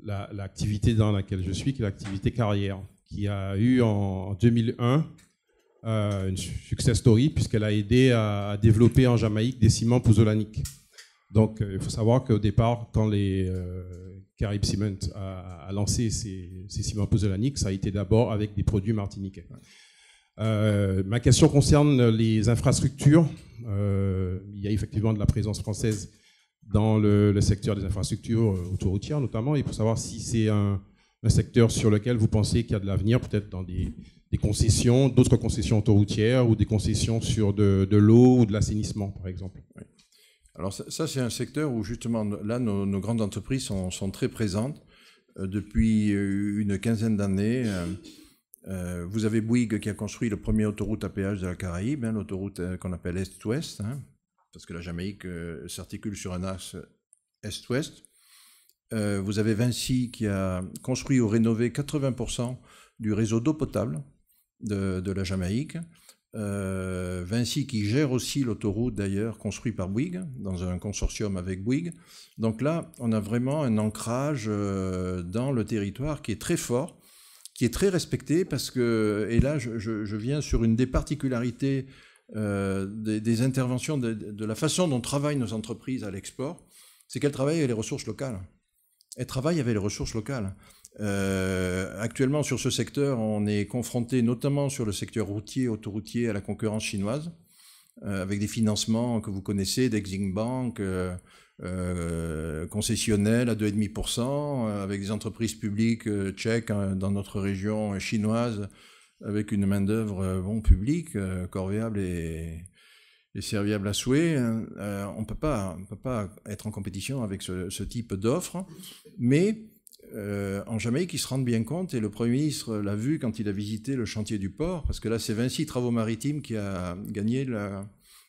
l'activité la, dans laquelle je suis, qui est l'activité carrière, qui a eu en 2001 euh, une success story, puisqu'elle a aidé à, développer en Jamaïque des ciments pouzzolaniques. Donc euh, il faut savoir qu'au départ, quand les euh, Carib Cement a, lancé ces, ciments pouzzolaniques, ça a été d'abord avec des produits martiniquais. ma question concerne les infrastructures. il y a effectivement de la présence française dans le, secteur des infrastructures autoroutières notamment, et pour savoir si c'est un, un, secteur sur lequel vous pensez qu'il y a de l'avenir, peut-être dans des, des concessions, d'autres concessions autoroutières ou des concessions sur de, l'eau ou de l'assainissement, par exemple. Alors ça, c'est un secteur où justement, là, nos, grandes entreprises sont, très présentes euh, depuis euh, une quinzaine d'années. Euh, vous avez Bouygues qui a construit le premier autoroute à péage de la Caraïbe, hein, l'autoroute qu'on appelle Est-Ouest, hein, parce que la Jamaïque s'articule sur un axe Est-Ouest. vous avez Vinci qui a construit ou rénové 80% du réseau d'eau potable de, la Jamaïque. Euh, Vinci qui gère aussi l'autoroute d'ailleurs construite par Bouygues, dans un consortium avec Bouygues. Donc là, on a vraiment un ancrage euh, dans le territoire qui est très fort, qui est très respecté parce que, et là je, viens sur une des particularités euh, des, interventions, de, la façon dont travaillent nos entreprises à l'export, c'est qu'elles travaillent avec les ressources locales. Elles travaillent avec les ressources locales. Euh, actuellement, sur ce secteur, on est confronté notamment sur le secteur routier, autoroutier, à la concurrence chinoise, euh, avec des financements que vous connaissez, d'Exim Bank, euh, euh concessionnels à 2,5%, avec des entreprises publiques tchèques hein, dans notre région chinoise, avec une main-d'œuvre bon publique, corvéable et, serviable à souhait. Hein. on ne peut pas être en compétition avec ce, ce type d'offres, mais euh, en Jamaïque, ils se rendent bien compte, et le Premier ministre l'a vu quand il a visité le chantier du port, parce que là, c'est Vinci Travaux Maritimes qui a gagné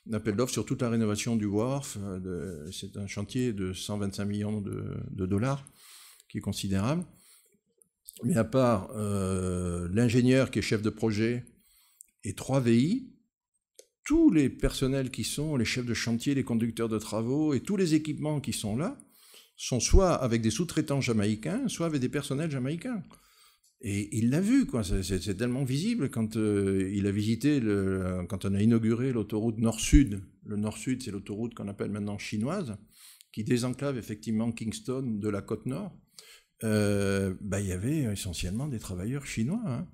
l'appel d'offres sur toute la rénovation du wharf. Euh, c'est un chantier de 125 millions de, dollars, qui est considérable. Mais à part euh, l'ingénieur qui est chef de projet et 3 VI, tous les personnels qui sont, les chefs de chantier, les conducteurs de travaux et tous les équipements qui sont là, sont soit avec des sous-traitants jamaïcains, soit avec des personnels jamaïcains. Et il l'a vu, quoi. C'est tellement visible quand euh, il a visité, quand on a inauguré l'autoroute Nord-Sud. Le Nord-Sud, c'est l'autoroute qu'on appelle maintenant chinoise, qui désenclave effectivement Kingston de la côte nord. Euh, bah, il y avait essentiellement des travailleurs chinois, hein.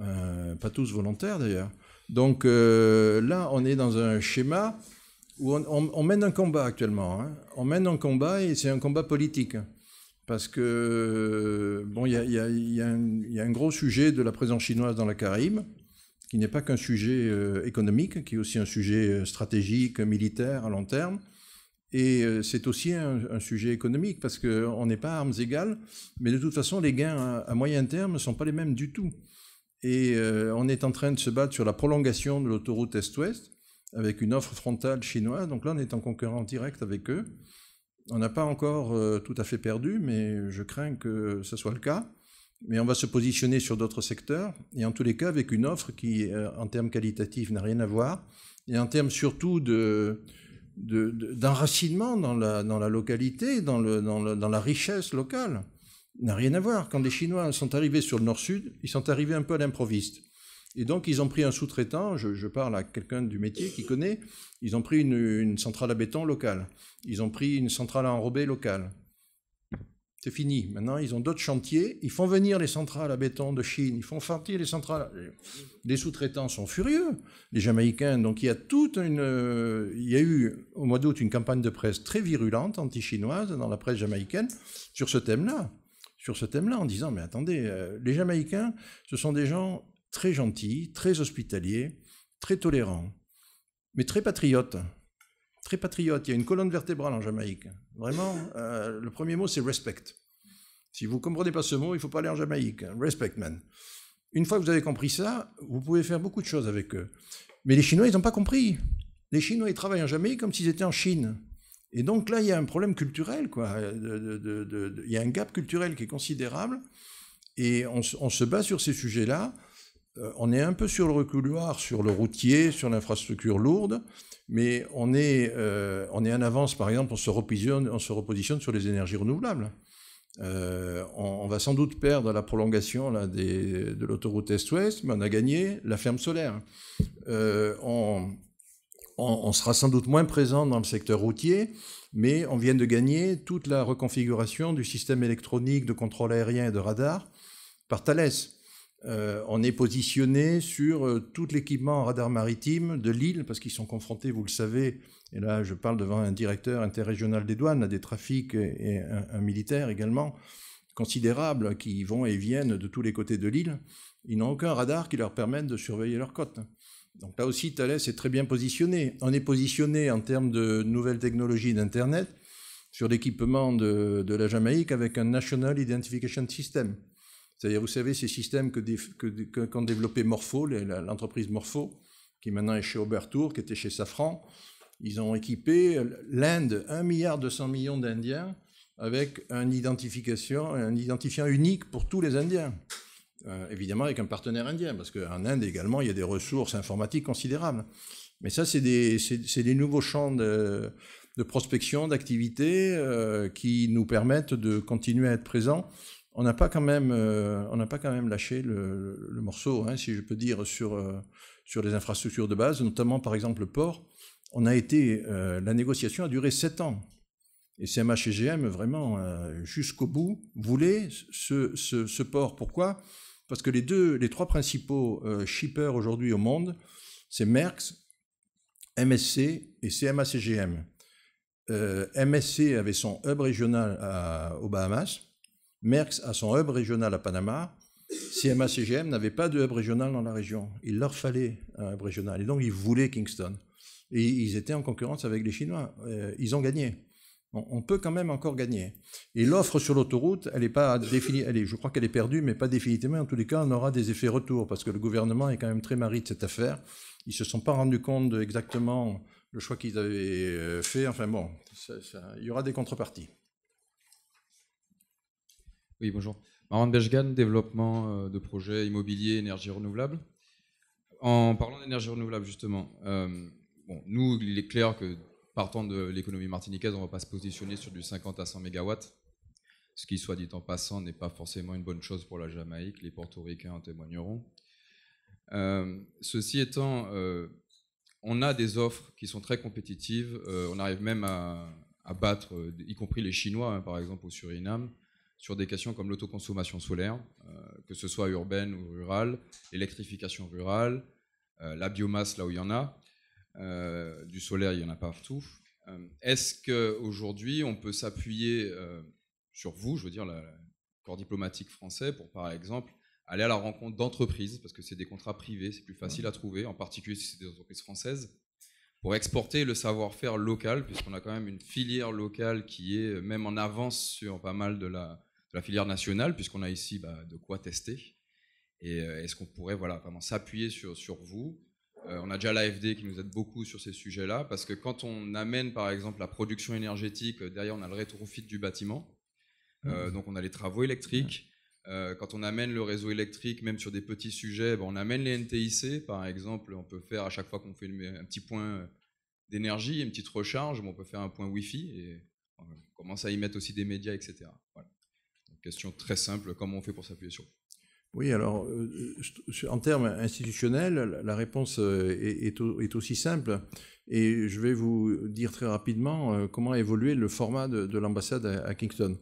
euh, pas tous volontaires d'ailleurs. Donc là, on est dans un schéma on, mène un combat actuellement. Hein. On mène un combat et c'est un combat politique. Parce que, bon, il y, a, un gros sujet de la présence chinoise dans la Caraïbe, qui n'est pas qu'un sujet euh, économique, qui est aussi un sujet euh, stratégique, militaire, à long terme. Et euh, c'est aussi un, sujet économique, parce qu'on n'est pas armes égales, mais de toute façon, les gains à, moyen terme ne sont pas les mêmes du tout. Et on est en train de se battre sur la prolongation de l'autoroute Est-Ouest avec une offre frontale chinoise. Donc là, on est en concurrent direct avec eux. On n'a pas encore euh, tout à fait perdu, mais je crains que ce soit le cas. Mais on va se positionner sur d'autres secteurs, et en tous les cas avec une offre qui, euh, en termes qualitatifs, n'a rien à voir, et en termes surtout de, d'enracinement dans, la, dans la localité, dans, le, dans, dans la richesse locale, n'a rien à voir. Quand les Chinois sont arrivés sur le Nord-Sud, ils sont arrivés un peu à l'improviste. Et donc, ils ont pris un sous-traitant, je, parle à quelqu'un du métier qui connaît, ils ont pris une, centrale à béton locale, ils ont pris une centrale à enrobé locale. C'est fini. Maintenant, ils ont d'autres chantiers, ils font venir les centrales à béton de Chine, ils font sortir les centrales. Les sous-traitants sont furieux, les Jamaïcains. Donc, il y a toute une. Euh, il y a eu, au mois d'août, une campagne de presse très virulente, anti-chinoise, dans la presse jamaïcaine, sur ce thème-là sur ce thème-là en disant, mais attendez, euh, les Jamaïcains, ce sont des gens très gentil, très hospitalier, très tolérant, mais très patriote. Très patriote. Il y a une colonne vertébrale en Jamaïque. Vraiment, euh, le premier mot, c'est respect. Si vous ne comprenez pas ce mot, il ne faut pas aller en Jamaïque. Respect, man. Une fois que vous avez compris ça, vous pouvez faire beaucoup de choses avec eux. Mais les Chinois, ils n'ont pas compris. Les Chinois, ils travaillent en Jamaïque comme s'ils étaient en Chine. Et donc là, il y a un problème culturel, quoi. De, il y a un gap culturel qui est considérable. Et on, on se bat sur ces sujets-là. Euh, on est un peu sur le reculoir, sur le routier, sur l'infrastructure lourde, mais on est, euh, en avance, par exemple, on se repositionne, sur les énergies renouvelables. Euh, on, va sans doute perdre la prolongation de l'autoroute Est-Ouest, mais on a gagné la ferme solaire. on, on, sera sans doute moins présent dans le secteur routier, mais on vient de gagner toute la reconfiguration du système électronique de contrôle aérien et de radar par Thales. Euh, on est positionné sur euh, tout l'équipement en radar maritime de l'île, parce qu'ils sont confrontés, vous le savez, et là je parle devant un directeur interrégional des douanes, à des trafics et, un, militaire également, considérables, qui vont et viennent de tous les côtés de l'île. Ils n'ont aucun radar qui leur permette de surveiller leur côte. Donc là aussi, Thalès est très bien positionné. On est positionné en termes de nouvelles technologies d'Internet sur l'équipement de, la Jamaïque avec un National Identification System c'est-à-dire, vous savez, ces systèmes qu'ont que, développé Morpho, l'entreprise Morpho, qui maintenant est chez Obertour, qui était chez Safran, ils ont équipé l'Inde, 1 milliard 200 millions d'Indiens, avec un, identification, un identifiant unique pour tous les Indiens. Euh, évidemment avec un partenaire indien, parce qu'en Inde également, il y a des ressources informatiques considérables. Mais ça, c'est des, nouveaux champs de, prospection, d'activité, euh, qui nous permettent de continuer à être présents on n'a pas quand même, euh, on n'a pas quand même lâché le, morceau, hein, si je peux dire, sur euh, sur les infrastructures de base, notamment par exemple le port. On a été, euh, la négociation a duré sept ans. Et gm vraiment, jusqu'au bout, voulait ce, port. Pourquoi Parce que les deux, les trois principaux shippers aujourd'hui au monde, c'est Merckx, MSC et CMACGM. MSC avait son hub régional aux Bahamas Merckx a son hub régional à Panama. CMA-CGM n'avait pas de hub régional dans la région. Il leur fallait un hub régional. Et donc, ils voulaient Kingston. Et ils étaient en concurrence avec les Chinois. Euh, ils ont gagné. On peut quand même encore gagner. Et l'offre sur l'autoroute, elle pas définie. je crois qu'elle est perdue, mais pas définitivement. En tous les cas, on aura des effets retours parce que le gouvernement est quand même très marié de cette affaire. Ils se sont pas rendus compte de exactement le choix qu'ils avaient euh, fait. Enfin bon, il y aura des contreparties. Oui, bonjour. Marwan Bejgan, développement euh, de projets immobiliers, énergie renouvelable. En parlant d'énergie renouvelable, justement, euh, nous, il est clair que partant de l'économie martiniquaise, on ne va pas se positionner sur du 50 à 100 MW. ce qui, soit dit en passant, n'est pas forcément une bonne chose pour la Jamaïque, les portoricains en témoigneront. Euh, ceci étant, on a des offres qui sont très compétitives, on arrive même à, battre, y compris les Chinois, hein, par exemple, au Suriname, sur des questions comme l'autoconsommation solaire, euh, que ce soit urbaine ou rurale, l'électrification rurale, euh, la biomasse là où il y en a, euh, du solaire il y en a partout. Est-ce qu'aujourd'hui on peut s'appuyer sur vous, je veux dire, le corps diplomatique français, pour par exemple aller à la rencontre d'entreprises, parce que c'est des contrats privés, c'est plus facile à trouver, en particulier si c'est des entreprises françaises, pour exporter le savoir-faire local, puisqu'on a quand même une filière locale qui est même en avance sur pas mal de la, de la filière nationale, puisqu'on a ici bah, de quoi tester. Et euh, est-ce qu'on pourrait voilà, vraiment s'appuyer sur, sur vous euh, On a déjà l'AFD qui nous aide beaucoup sur ces sujets-là, parce que quand on amène par exemple la production énergétique, euh, derrière on a le rétrofit du bâtiment, mmh. donc on a les travaux électriques. quand on amène le réseau électrique, même sur des petits sujets, bah, on amène les NTIC, par exemple, on peut faire à chaque fois qu'on fait un petit point d'énergie, une petite recharge, on peut faire un point Wi-Fi et on commence à y mettre aussi des médias, etc. Voilà. Question très simple, comment on fait pour s'appuyer sur oui, alors, euh, euh, en termes institutionnels, la réponse euh, est, est, aussi simple. Et je vais vous dire très rapidement comment a évolué le format de, de l'ambassade à, Kingston.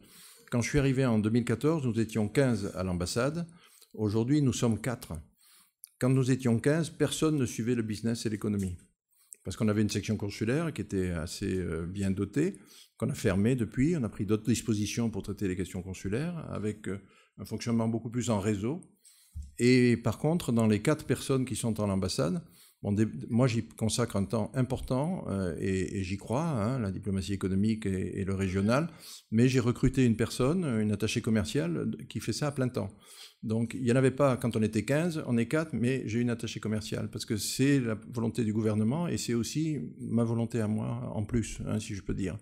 Quand je suis arrivé en 2014, nous étions 15 à l'ambassade. Aujourd'hui, nous sommes 4. Quand nous étions 15, personne ne suivait le business et l'économie parce qu'on avait une section consulaire qui était assez euh, bien dotée, qu'on a fermée depuis. On a pris d'autres dispositions pour traiter les questions consulaires, avec euh, un fonctionnement beaucoup plus en réseau. Et par contre, dans les quatre personnes qui sont en ambassade, moi, j'y consacre un temps important euh, et, j'y crois, hein, la diplomatie économique et, le régional, mais j'ai recruté une personne, une attachée commerciale, qui fait ça à plein temps. Donc, il n'y en avait pas quand on était 15, on est 4, mais j'ai une attachée commerciale, parce que c'est la volonté du gouvernement et c'est aussi ma volonté à moi, en plus, hein, si je peux dire.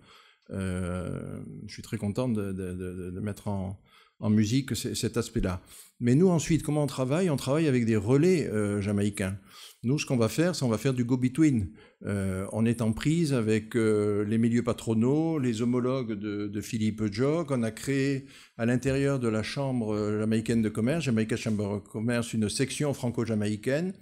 Euh, je suis très content de, de, de mettre en, en musique cet aspect-là. Mais nous, ensuite, comment on travaille On travaille avec des relais euh, jamaïcains. Nous, ce qu'on va faire, c'est on va faire du go-between. Euh, on est en prise avec euh, les milieux patronaux, les homologues de, Philippe Jog. On a créé à l'intérieur de la Chambre jamaïcaine de commerce, Jamaica Chamber of Commerce, une section franco-jamaïcaine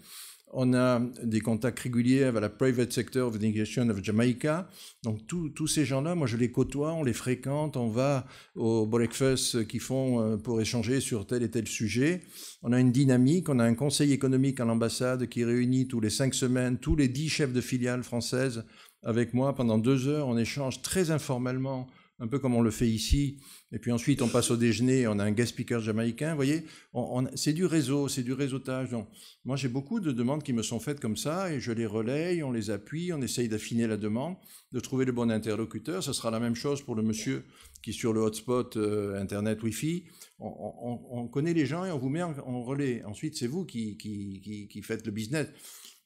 on a des contacts réguliers avec la Private Sector of nation of Jamaica. Donc tous ces gens-là, moi je les côtoie, on les fréquente, on va au breakfast qu'ils font euh, pour échanger sur tel et tel sujet. On a une dynamique, on a un conseil économique à l'ambassade qui réunit tous les cinq semaines tous les dix chefs de filiales françaises avec moi pendant deux heures. On échange très informellement, un peu comme on le fait ici, et puis ensuite, on passe au déjeuner, on a un guest speaker jamaïcain. Vous voyez, on, c'est du réseau, c'est du réseautage. moi, j'ai beaucoup de demandes qui me sont faites comme ça, et je les relaye, on les appuie, on essaye d'affiner la demande, de trouver le bon interlocuteur. Ce sera la même chose pour le monsieur qui est sur le hotspot euh, Internet Wi-Fi. On, connaît les gens et on vous met en, relais. Ensuite, c'est vous qui, qui, qui faites le business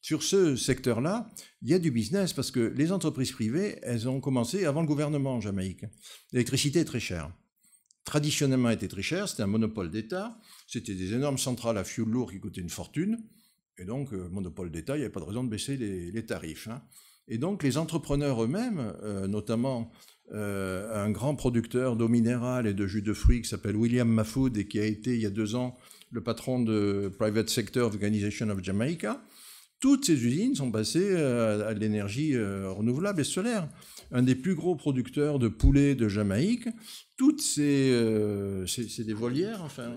sur ce secteur-là, il y a du business parce que les entreprises privées, elles ont commencé avant le gouvernement en Jamaïque. L'électricité est très chère traditionnellement était très cher, c'était un monopole d'État, c'était des énormes centrales à fioul lourd qui coûtaient une fortune, et donc euh, monopole d'État, il n'y avait pas de raison de baisser les, tarifs. Hein. Et donc les entrepreneurs eux-mêmes, euh, notamment euh, un grand producteur d'eau minérale et de jus de fruits qui s'appelle William Mahfoud et qui a été il y a deux ans le patron de Private Sector Organization of Jamaica, toutes ces usines sont passées à l'énergie renouvelable et solaire un des plus gros producteurs de poulets de Jamaïque. Toutes ces, euh, c'est des volières, enfin,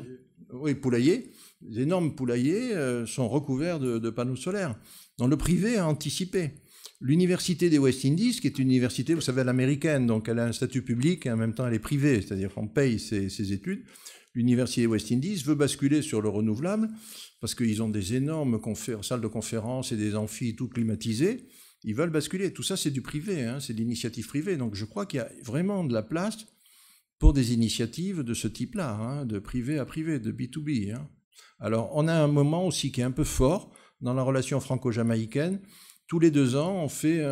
oui, poulaillers, les énormes poulaillers euh, sont recouverts de, panneaux solaires. Dans le privé a anticipé. L'université des West Indies, qui est une université, vous savez, à l'américaine, donc elle a un statut public et en même temps elle est privée, c'est-à-dire qu'on paye ses, études. L'université des West Indies veut basculer sur le renouvelable parce qu'ils ont des énormes salles de conférences et des amphis tout climatisés ils veulent basculer. Tout ça, c'est du privé, hein, c'est de l'initiative privée. Donc je crois qu'il y a vraiment de la place pour des initiatives de ce type-là, hein, de privé à privé, de B2B. Hein. Alors on a un moment aussi qui est un peu fort dans la relation franco-jamaïcaine. Tous les deux ans, on fait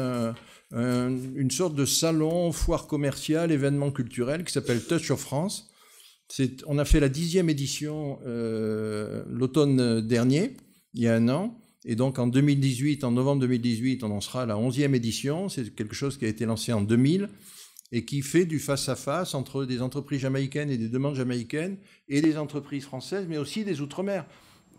une sorte de salon, foire commerciale, événement culturel qui s'appelle Touch of France. On a fait la dixième édition euh, l'automne dernier, il y a un an. Et donc en 2018, en novembre 2018, on en sera à la 11e édition. C'est quelque chose qui a été lancé en 2000 et qui fait du face-à-face entre des entreprises jamaïcaines et des demandes jamaïcaines et des entreprises françaises, mais aussi des Outre-mer.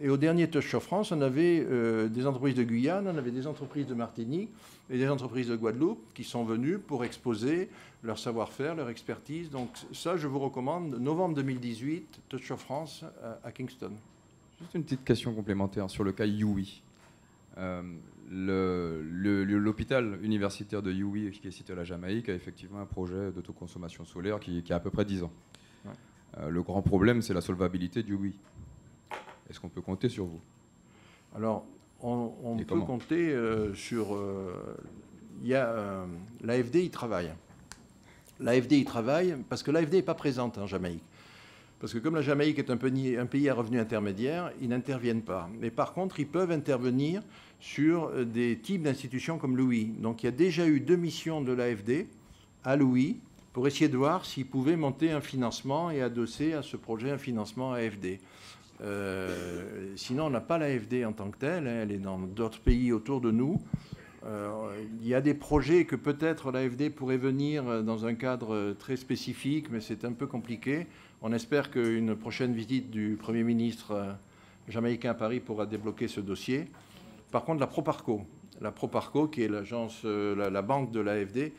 Et au dernier Touch of France, on avait euh, des entreprises de Guyane, on avait des entreprises de Martinique et des entreprises de Guadeloupe qui sont venues pour exposer leur savoir-faire, leur expertise. Donc ça, je vous recommande novembre 2018, Touch of France à, à Kingston. Juste une petite question complémentaire sur le cas Yui. Euh, l'hôpital universitaire de Yui, qui est situé à la Jamaïque, a effectivement un projet d'autoconsommation solaire qui, a à peu près 10 ans. Euh, le grand problème, c'est la solvabilité du Yui. Est-ce qu'on peut compter sur vous Alors, on, peut compter euh, sur. Il L'AFD il travaille. L'AFD y travaille parce que l'AFD n'est pas présente en Jamaïque. Parce que comme la Jamaïque est un pays, à revenus intermédiaires, ils n'interviennent pas. Mais par contre, ils peuvent intervenir sur euh, des types d'institutions comme Louis. Donc il y a déjà eu deux missions de l'AFD à Louis pour essayer de voir s'ils pouvaient monter un financement et adosser à ce projet un financement AFD. Euh, sinon, on n'a pas l'AFD en tant que telle, hein. elle est dans d'autres pays autour de nous. Euh, il y a des projets que peut-être l'AFD pourrait venir dans un cadre très spécifique, mais c'est un peu compliqué. On espère qu'une prochaine visite du Premier ministre euh, jamaïcain à Paris pourra débloquer ce dossier. Par contre, la Proparco, la Proparco qui est l'agence, euh, la, banque de l'AFD,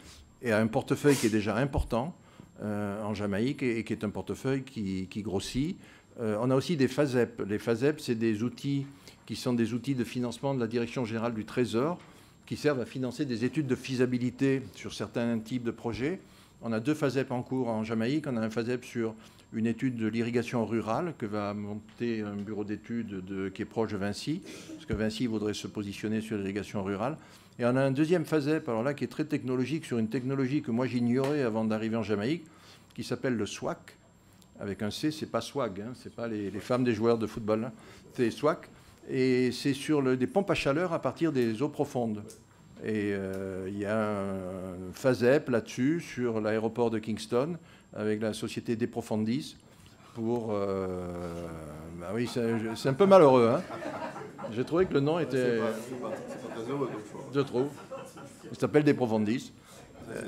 a un portefeuille qui est déjà important euh, en Jamaïque et, qui est un portefeuille qui, grossit. on a aussi des FASEP. Les FASEP, c'est des outils qui sont des outils de financement de la Direction générale du Trésor qui servent à financer des études de faisabilité sur certains types de projets on a deux FASEP en cours en Jamaïque. On a un FASEP sur une étude de l'irrigation rurale que va monter un bureau d'études qui est proche de Vinci, parce que Vinci voudrait se positionner sur l'irrigation rurale. Et on a un deuxième FASEP, alors là, qui est très technologique, sur une technologie que moi j'ignorais avant d'arriver en Jamaïque, qui s'appelle le SWAC. Avec un C, c'est pas SWAG, hein, c'est pas les, femmes des joueurs de football, hein. c'est SWAC. Et c'est sur des pompes à chaleur à partir des eaux profondes. Et il euh, y a un FASEP là-dessus, sur l'aéroport de Kingston, avec la société des Profondis. pour... Euh, bah oui, c'est un peu malheureux, hein j'ai trouvé que le nom était. je trouve. Il s'appelle Des Profondis. Euh,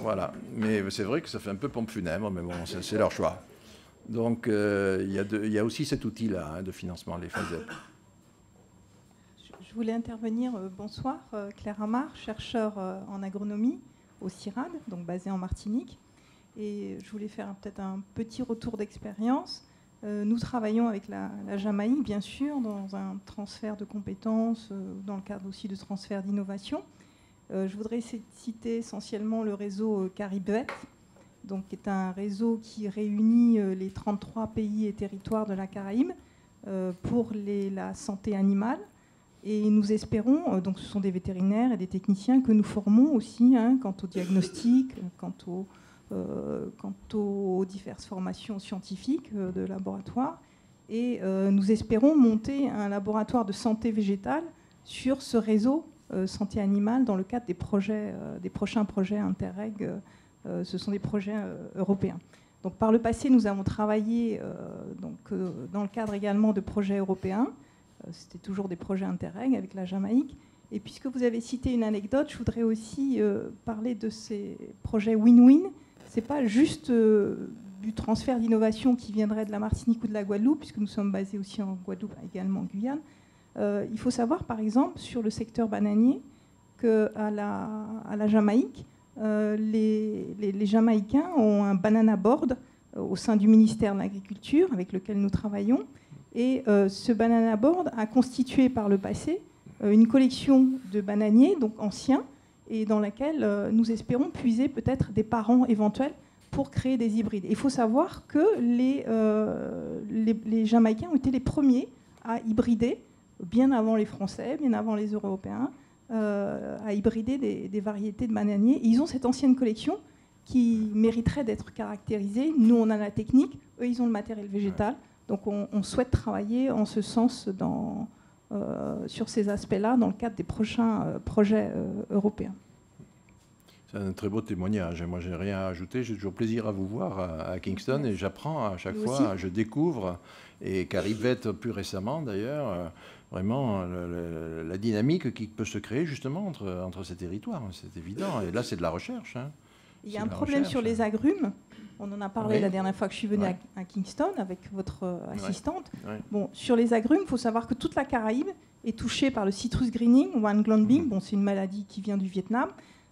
voilà. Mais c'est vrai que ça fait un peu pompe funèbre, mais bon, c'est leur choix. Donc, il y, a aussi cet outil-là hein, de financement, les FASEP je voulais intervenir. Euh, bonsoir, euh, Claire Amar, chercheur euh, en agronomie au CIRAD, donc basée en Martinique. Et je voulais faire peut-être un petit retour d'expérience. nous travaillons avec la, Jamaïque, bien sûr, dans un transfert de compétences, dans le cadre aussi de transfert d'innovation. je voudrais citer essentiellement le réseau Caribet, donc, qui est un réseau qui réunit les 33 pays et territoires de la Caraïbe pour la santé animale et nous espérons, euh, donc ce sont des vétérinaires et des techniciens que nous formons aussi hein, quant au diagnostic, quant, euh, quant, aux diverses formations scientifiques euh, de laboratoire. Et nous espérons monter un laboratoire de santé végétale sur ce réseau santé animale dans le cadre des, projets, des prochains projets Interreg. ce sont des projets européens. Donc par le passé, nous avons travaillé donc, dans le cadre également de projets européens. Euh, c'était toujours des projets interreg avec la Jamaïque. Et puisque vous avez cité une anecdote, je voudrais aussi euh, parler de ces projets win-win. Ce n'est pas juste euh, du transfert d'innovation qui viendrait de la Martinique ou de la Guadeloupe, puisque nous sommes basés aussi en Guadeloupe, également en Guyane. il faut savoir, par exemple, sur le secteur bananier, qu'à la, à la Jamaïque, les, Jamaïcains ont un banana board au sein du ministère de l'Agriculture avec lequel nous travaillons et euh, ce Banana Board a constitué par le passé euh, une collection de bananiers, donc anciens, et dans laquelle euh, nous espérons puiser peut-être des parents éventuels pour créer des hybrides. Il faut savoir que les, Jamaïcains ont été les premiers à hybrider, bien avant les Français, bien avant les Européens, à hybrider des, variétés de bananiers. ils ont cette ancienne collection qui mériterait d'être caractérisée. Nous, on a la technique, eux, ils ont le matériel végétal. Donc on, souhaite travailler en ce sens euh, sur ces aspects-là dans le cadre des prochains euh, projets euh, européens. C'est un très beau témoignage. Moi, n'ai rien à ajouter. J'ai toujours plaisir à vous voir à, Kingston et j'apprends à chaque fois, je découvre. Et Caribette, plus récemment d'ailleurs, vraiment la dynamique qui peut se créer justement entre, ces territoires. Hein, c'est évident. Et là, c'est de la recherche. Hein. Il y a un problème sur les hein. agrumes. On en a parlé la dernière fois que je suis venue à, Kingston avec votre euh, assistante. Bon, sur les agrumes, il faut savoir que toute la Caraïbe est touchée par le citrus greening one un mhm. Bon, c'est une maladie qui vient du Vietnam,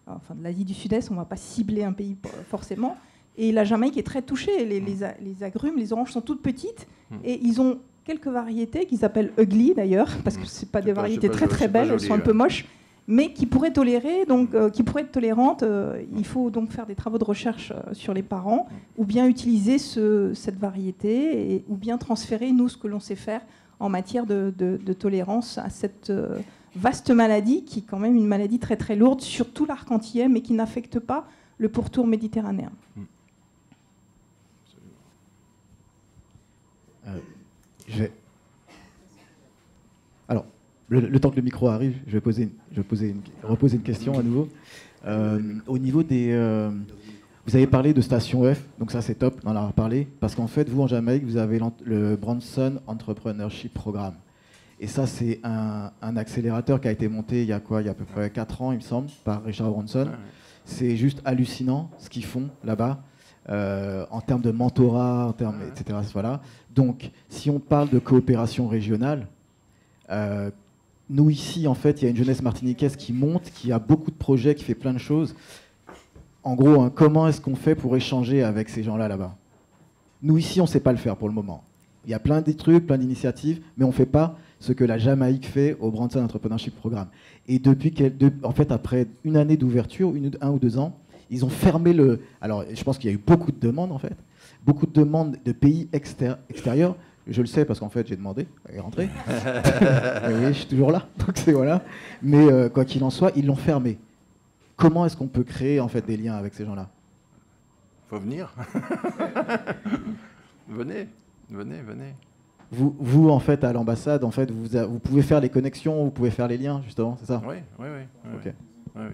enfin de l'Asie du Sud-Est. On ne va pas cibler un pays euh, forcément. Et la Jamaïque est très touchée. Les, mhm. agrumes, les oranges sont toutes petites mhm. et ils ont quelques variétés qu'ils appellent ugly d'ailleurs parce que ce c'est pas des variétés très très belles, elles sont un peu euh, moches mais qui pourrait tolérer, donc euh, qui pourrait être tolérante. Euh, il faut donc faire des travaux de recherche euh, sur les parents, ou bien utiliser cette variété, ou bien transférer nous ce que l'on sait faire en matière de, tolérance à cette vaste maladie, qui est quand même une maladie très très lourde sur tout l'arc antillais, mais qui n'affecte pas le pourtour méditerranéen. Hmm. je le, temps que le micro arrive, je vais, poser je vais reposer une question à nouveau. Euh, au niveau des... Euh, vous avez parlé de station F, donc ça c'est top, on en parlé, parce qu'en fait, vous en Jamaïque, vous avez le bronson Entrepreneurship Programme. Et ça, c'est un, accélérateur qui a été monté il y a quoi Il y a à peu près 4 ans, il me semble, par Richard Branson. C'est juste hallucinant ce qu'ils font là-bas. Euh, en termes de mentorat, en termes, etc. Voilà. Donc, si on parle de coopération régionale, nous ici, en fait, il y a une jeunesse martiniquaise qui monte, qui a beaucoup de projets, qui fait plein de choses. En gros, hein, comment est-ce qu'on fait pour échanger avec ces gens-là là-bas Nous ici, on ne sait pas le faire pour le moment. Il y a plein de trucs, plein d'initiatives, mais on ne fait pas ce que la Jamaïque fait au Branson Entrepreneurship Programme. Et depuis, qu'elle... en fait, après une année d'ouverture, un ou deux ans, ils ont fermé le. Alors, je pense qu'il y a eu beaucoup de demandes, en fait, beaucoup de demandes de pays extérieurs je le sais parce qu'en fait, j'ai demandé et rentré. et je suis toujours là. Donc c'est voilà. Mais euh, quoi qu'il en soit, ils l'ont fermé. Comment est-ce qu'on peut créer en fait des liens avec ces gens-là Il Faut venir. venez, venez, venez. Vous, vous, en fait, à l'ambassade, en fait, vous, vous pouvez faire les connexions, vous pouvez faire les liens, justement, c'est ça oui. oui, oui.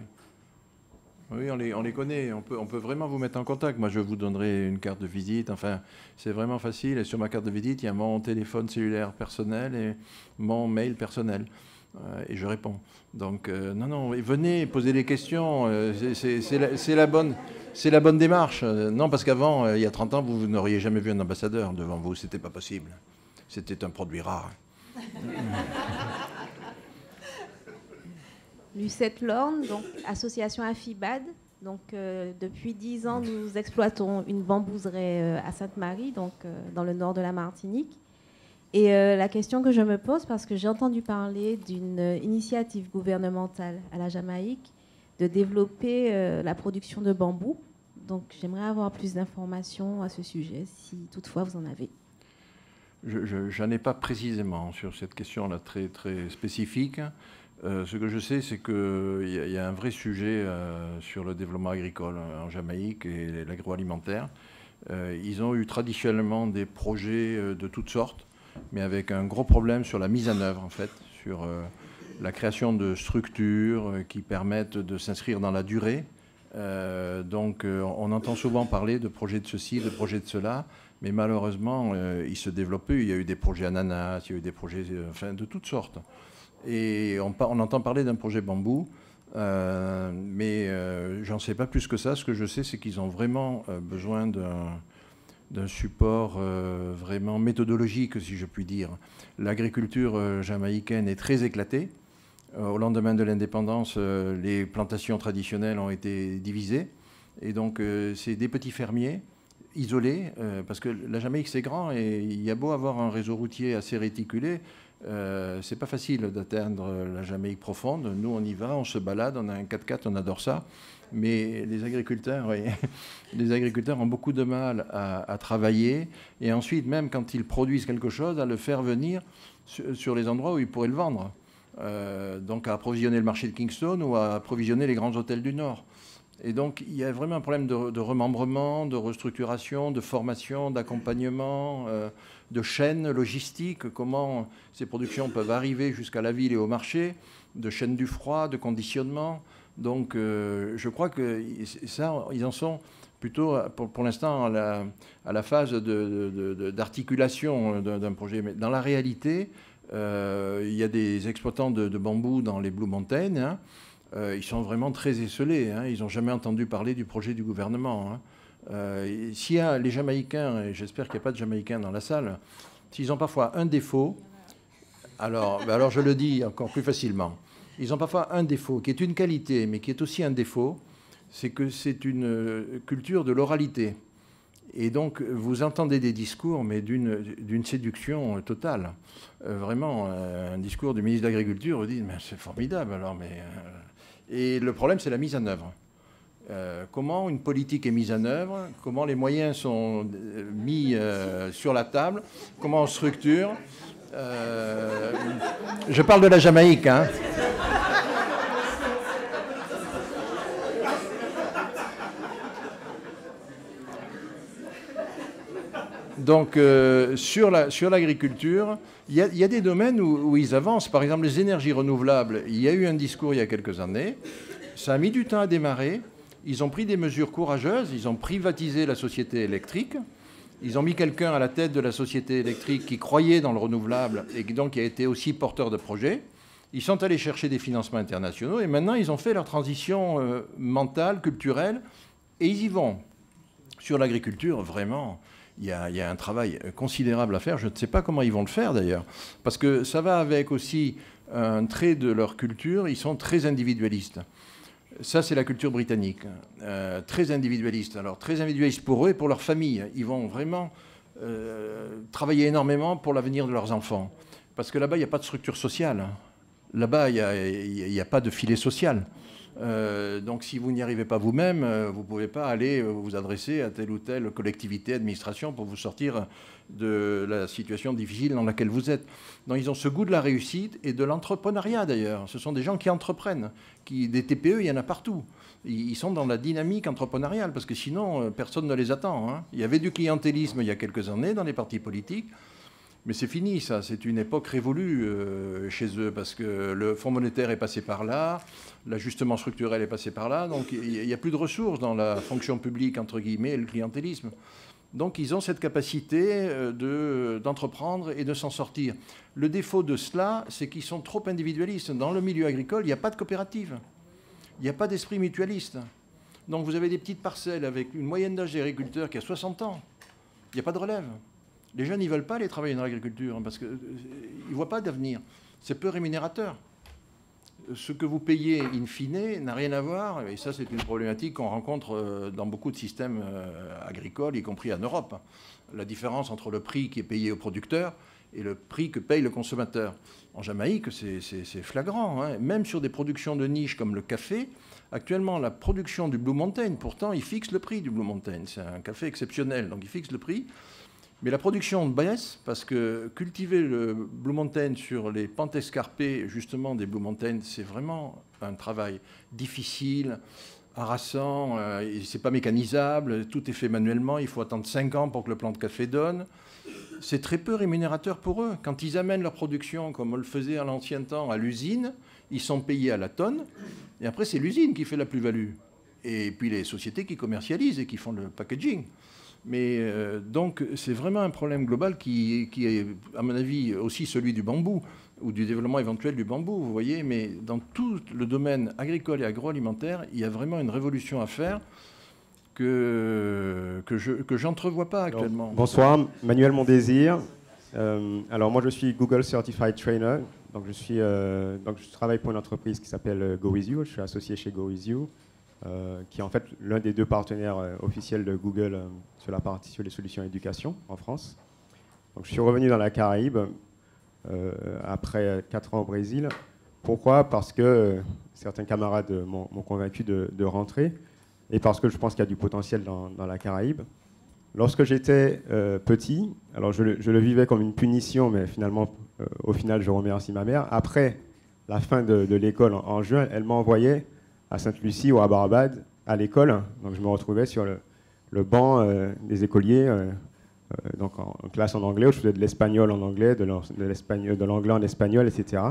Oui, on les, connaît. On peut, vraiment vous mettre en contact. Moi, je vous donnerai une carte de visite. Enfin, c'est vraiment facile. Et sur ma carte de visite, il y a mon téléphone cellulaire personnel et mon mail personnel. Euh, et je réponds. Donc, euh, non, non, venez poser des questions. Euh, c'est la, bonne. démarche. Non, parce qu'avant, il y a 30 ans, vous, vous n'auriez jamais vu un ambassadeur devant vous. C'était pas possible. C'était un produit rare. Lucette Lorne, donc association AFIBAD. Donc euh, depuis 10 ans, nous exploitons une bambouserie euh, à Sainte-Marie, donc euh, dans le nord de la Martinique. Et la question que je me pose, parce que j'ai entendu parler d'une initiative gouvernementale à la Jamaïque de développer la production de bambou. Donc j'aimerais avoir plus d'informations à ce sujet, si toutefois vous en avez. Je n'en ai pas précisément sur cette question-là très, très spécifique. Euh, ce que je sais, c'est qu'il y, a un vrai sujet euh, sur le développement agricole en Jamaïque et l'agroalimentaire. Euh, ils ont eu traditionnellement des projets de toutes sortes, mais avec un gros problème sur la mise en œuvre, en fait, sur la création de structures qui permettent de s'inscrire dans la durée. donc, on entend souvent parler de projets de ceci, de projets de cela, mais malheureusement, ils se développent Il y a eu des projets ananas, il y a eu des projets enfin, de toutes sortes. Et on, entend parler d'un projet bambou, euh, mais euh, j'en sais pas plus que ça. Ce que je sais, c'est qu'ils ont vraiment euh, besoin d'un support vraiment méthodologique, si je puis dire. L'agriculture jamaïcaine est très éclatée. Au lendemain de l'indépendance, les plantations traditionnelles ont été divisées. Et donc, c'est des petits fermiers isolés, parce que la Jamaïque, c'est grand, et il y a beau avoir un réseau routier assez réticulé, euh, c'est pas facile d'atteindre la Jamaïque profonde. Nous, on y va, on se balade, on a un 4x4, on adore ça. Mais les agriculteurs, les agriculteurs ont beaucoup de mal à, travailler. Et ensuite, même quand ils produisent quelque chose, à le faire venir sur, les endroits où ils pourraient le vendre. Euh, donc à approvisionner le marché de Kingston ou à approvisionner les grands hôtels du Nord. Et donc, il y a vraiment un problème de, remembrement, de restructuration, de formation, d'accompagnement, euh, de chaîne logistique, comment ces productions peuvent arriver jusqu'à la ville et au marché, de chaîne du froid, de conditionnement. Donc, euh, je crois que ça, ils en sont plutôt pour, l'instant à la, phase d'articulation d'un projet. Mais dans la réalité, euh, il y a des exploitants de, bambou dans les Blue Mountains. Hein, euh, ils sont vraiment très esselés. Hein. ils n'ont jamais entendu parler du projet du gouvernement. Hein. Euh, s'il y a les Jamaïcains, et j'espère qu'il n'y a pas de Jamaïcains dans la salle, s'ils ont parfois un défaut, alors, ben alors je le dis encore plus facilement, ils ont parfois un défaut qui est une qualité, mais qui est aussi un défaut, c'est que c'est une euh, culture de l'oralité. Et donc, vous entendez des discours, mais d'une séduction totale. vraiment, un discours du ministre de l'Agriculture, vous dites, mais c'est formidable, alors, mais et le problème, c'est la mise en œuvre. Euh, comment une politique est mise en œuvre, comment les moyens sont euh, mis euh, sur la table, comment on structure. je parle de la Jamaïque. Hein. Donc, euh, sur l'agriculture, la, sur il y, a des domaines où, ils avancent. Par exemple, les énergies renouvelables. Il y a eu un discours il y a quelques années. Ça a mis du temps à démarrer. Ils ont pris des mesures courageuses. Ils ont privatisé la société électrique. Ils ont mis quelqu'un à la tête de la société électrique qui croyait dans le renouvelable et qui donc a été aussi porteur de projets. Ils sont allés chercher des financements internationaux et maintenant ils ont fait leur transition euh, mentale, culturelle, et ils y vont. Sur l'agriculture, vraiment, il y, a, un travail considérable à faire. Je ne sais pas comment ils vont le faire d'ailleurs, parce que ça va avec aussi un trait de leur culture. Ils sont très individualistes. Ça, c'est la culture britannique, euh, très individualiste. Alors très individualiste pour eux et pour leur famille. Ils vont vraiment euh, travailler énormément pour l'avenir de leurs enfants, parce que là-bas, il n'y a pas de structure sociale. Là-bas, il n'y a, pas de filet social. Euh, donc si vous n'y arrivez pas vous-même, euh, vous ne pouvez pas aller euh, vous adresser à telle ou telle collectivité, administration pour vous sortir de la situation difficile dans laquelle vous êtes. Donc ils ont ce goût de la réussite et de l'entrepreneuriat d'ailleurs. Ce sont des gens qui entreprennent, qui, des TPE, il y en a partout. Ils sont dans la dynamique entrepreneuriale parce que sinon personne ne les attend. Hein. Il y avait du clientélisme il y a quelques années dans les partis politiques. Mais c'est fini, ça. C'est une époque révolue chez eux parce que le Fonds monétaire est passé par là l'ajustement structurel est passé par là, donc il n'y a plus de ressources dans la fonction publique, entre guillemets, le clientélisme. Donc ils ont cette capacité euh, d'entreprendre et de s'en sortir. Le défaut de cela, c'est qu'ils sont trop individualistes. Dans le milieu agricole, il n'y a pas de coopérative. Il n'y a pas d'esprit mutualiste. Donc vous avez des petites parcelles avec une moyenne d'âge d'agriculteur qui a 60 ans. Il n'y a pas de relève. Les jeunes, ils ne veulent pas aller travailler dans l'agriculture hein, parce qu'ils euh, ne voient pas d'avenir. C'est peu rémunérateur ce que vous payez in fine n'a rien à voir, et ça c'est une problématique qu'on rencontre euh, dans beaucoup de systèmes euh, agricoles, y compris en Europe. La différence entre le prix qui est payé au producteur et le prix que paye le consommateur. En Jamaïque, c'est flagrant. Hein. Même sur des productions de niche comme le café, actuellement, la production du Blue Mountain, pourtant, il fixe le prix du Blue Mountain. C'est un café exceptionnel, donc il fixe le prix. Mais la production baisse parce que cultiver le Blue Mountain sur les pentes escarpées, justement, des Blue Mountains, c'est vraiment un travail difficile, harassant, euh, c'est pas mécanisable, tout est fait manuellement, il faut attendre 5 ans pour que le plan de café donne. C'est très peu rémunérateur pour eux. Quand ils amènent leur production, comme on le faisait à l'ancien temps, à l'usine, ils sont payés à la tonne, et après c'est l'usine qui fait la plus-value. Et puis les sociétés qui commercialisent et qui font le packaging. Mais euh, donc, c'est vraiment un problème global qui, est, à mon avis, aussi celui du bambou ou du développement éventuel du bambou, vous voyez. Mais dans tout le domaine agricole et agroalimentaire, il y a vraiment une révolution à faire que, que je n'entrevois pas actuellement. Bonsoir, Manuel Mondésir. Euh, alors moi je suis Google Certified Trainer, donc je euh, donc je travaille pour une entreprise qui s'appelle Go With You. Je suis associé chez Go With You. Euh, qui est en fait l'un des deux partenaires euh, officiels de Google euh, sur la partie sur les solutions éducation en France. Donc, je suis revenu dans la Caraïbe après 4 ans au Brésil. Pourquoi Parce que certains camarades m'ont convaincu de, rentrer et parce que je pense qu'il y a du potentiel dans, la Caraïbe. Lorsque j'étais petit, alors je le, vivais comme une punition, mais finalement, au final, je remercie ma mère. Après la fin de, l'école en, juin, elle m'a envoyé à Sainte-Lucie ou à Barabad à l'école. Donc je me retrouvais sur le, banc euh, des écoliers, euh, euh, donc en, classe en anglais, où je faisais de l'espagnol en anglais, de l'anglais en espagnol, etc.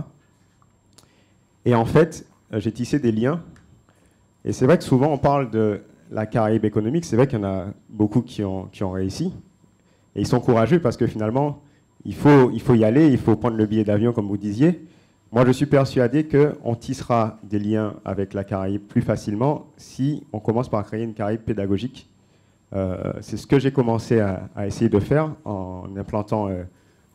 Et en fait, j'ai tissé des liens. Et c'est vrai que souvent on parle de la Caraïbe économique, c'est vrai qu'il y en a beaucoup qui ont, ont réussi. Et ils sont courageux parce que finalement, il faut, il faut y aller, il faut prendre le billet d'avion, comme vous disiez. Moi, je suis persuadé qu'on tissera des liens avec la Caraïbe plus facilement si on commence par créer une Caraïbe pédagogique. Euh, c'est ce que j'ai commencé à, essayer de faire en implantant euh,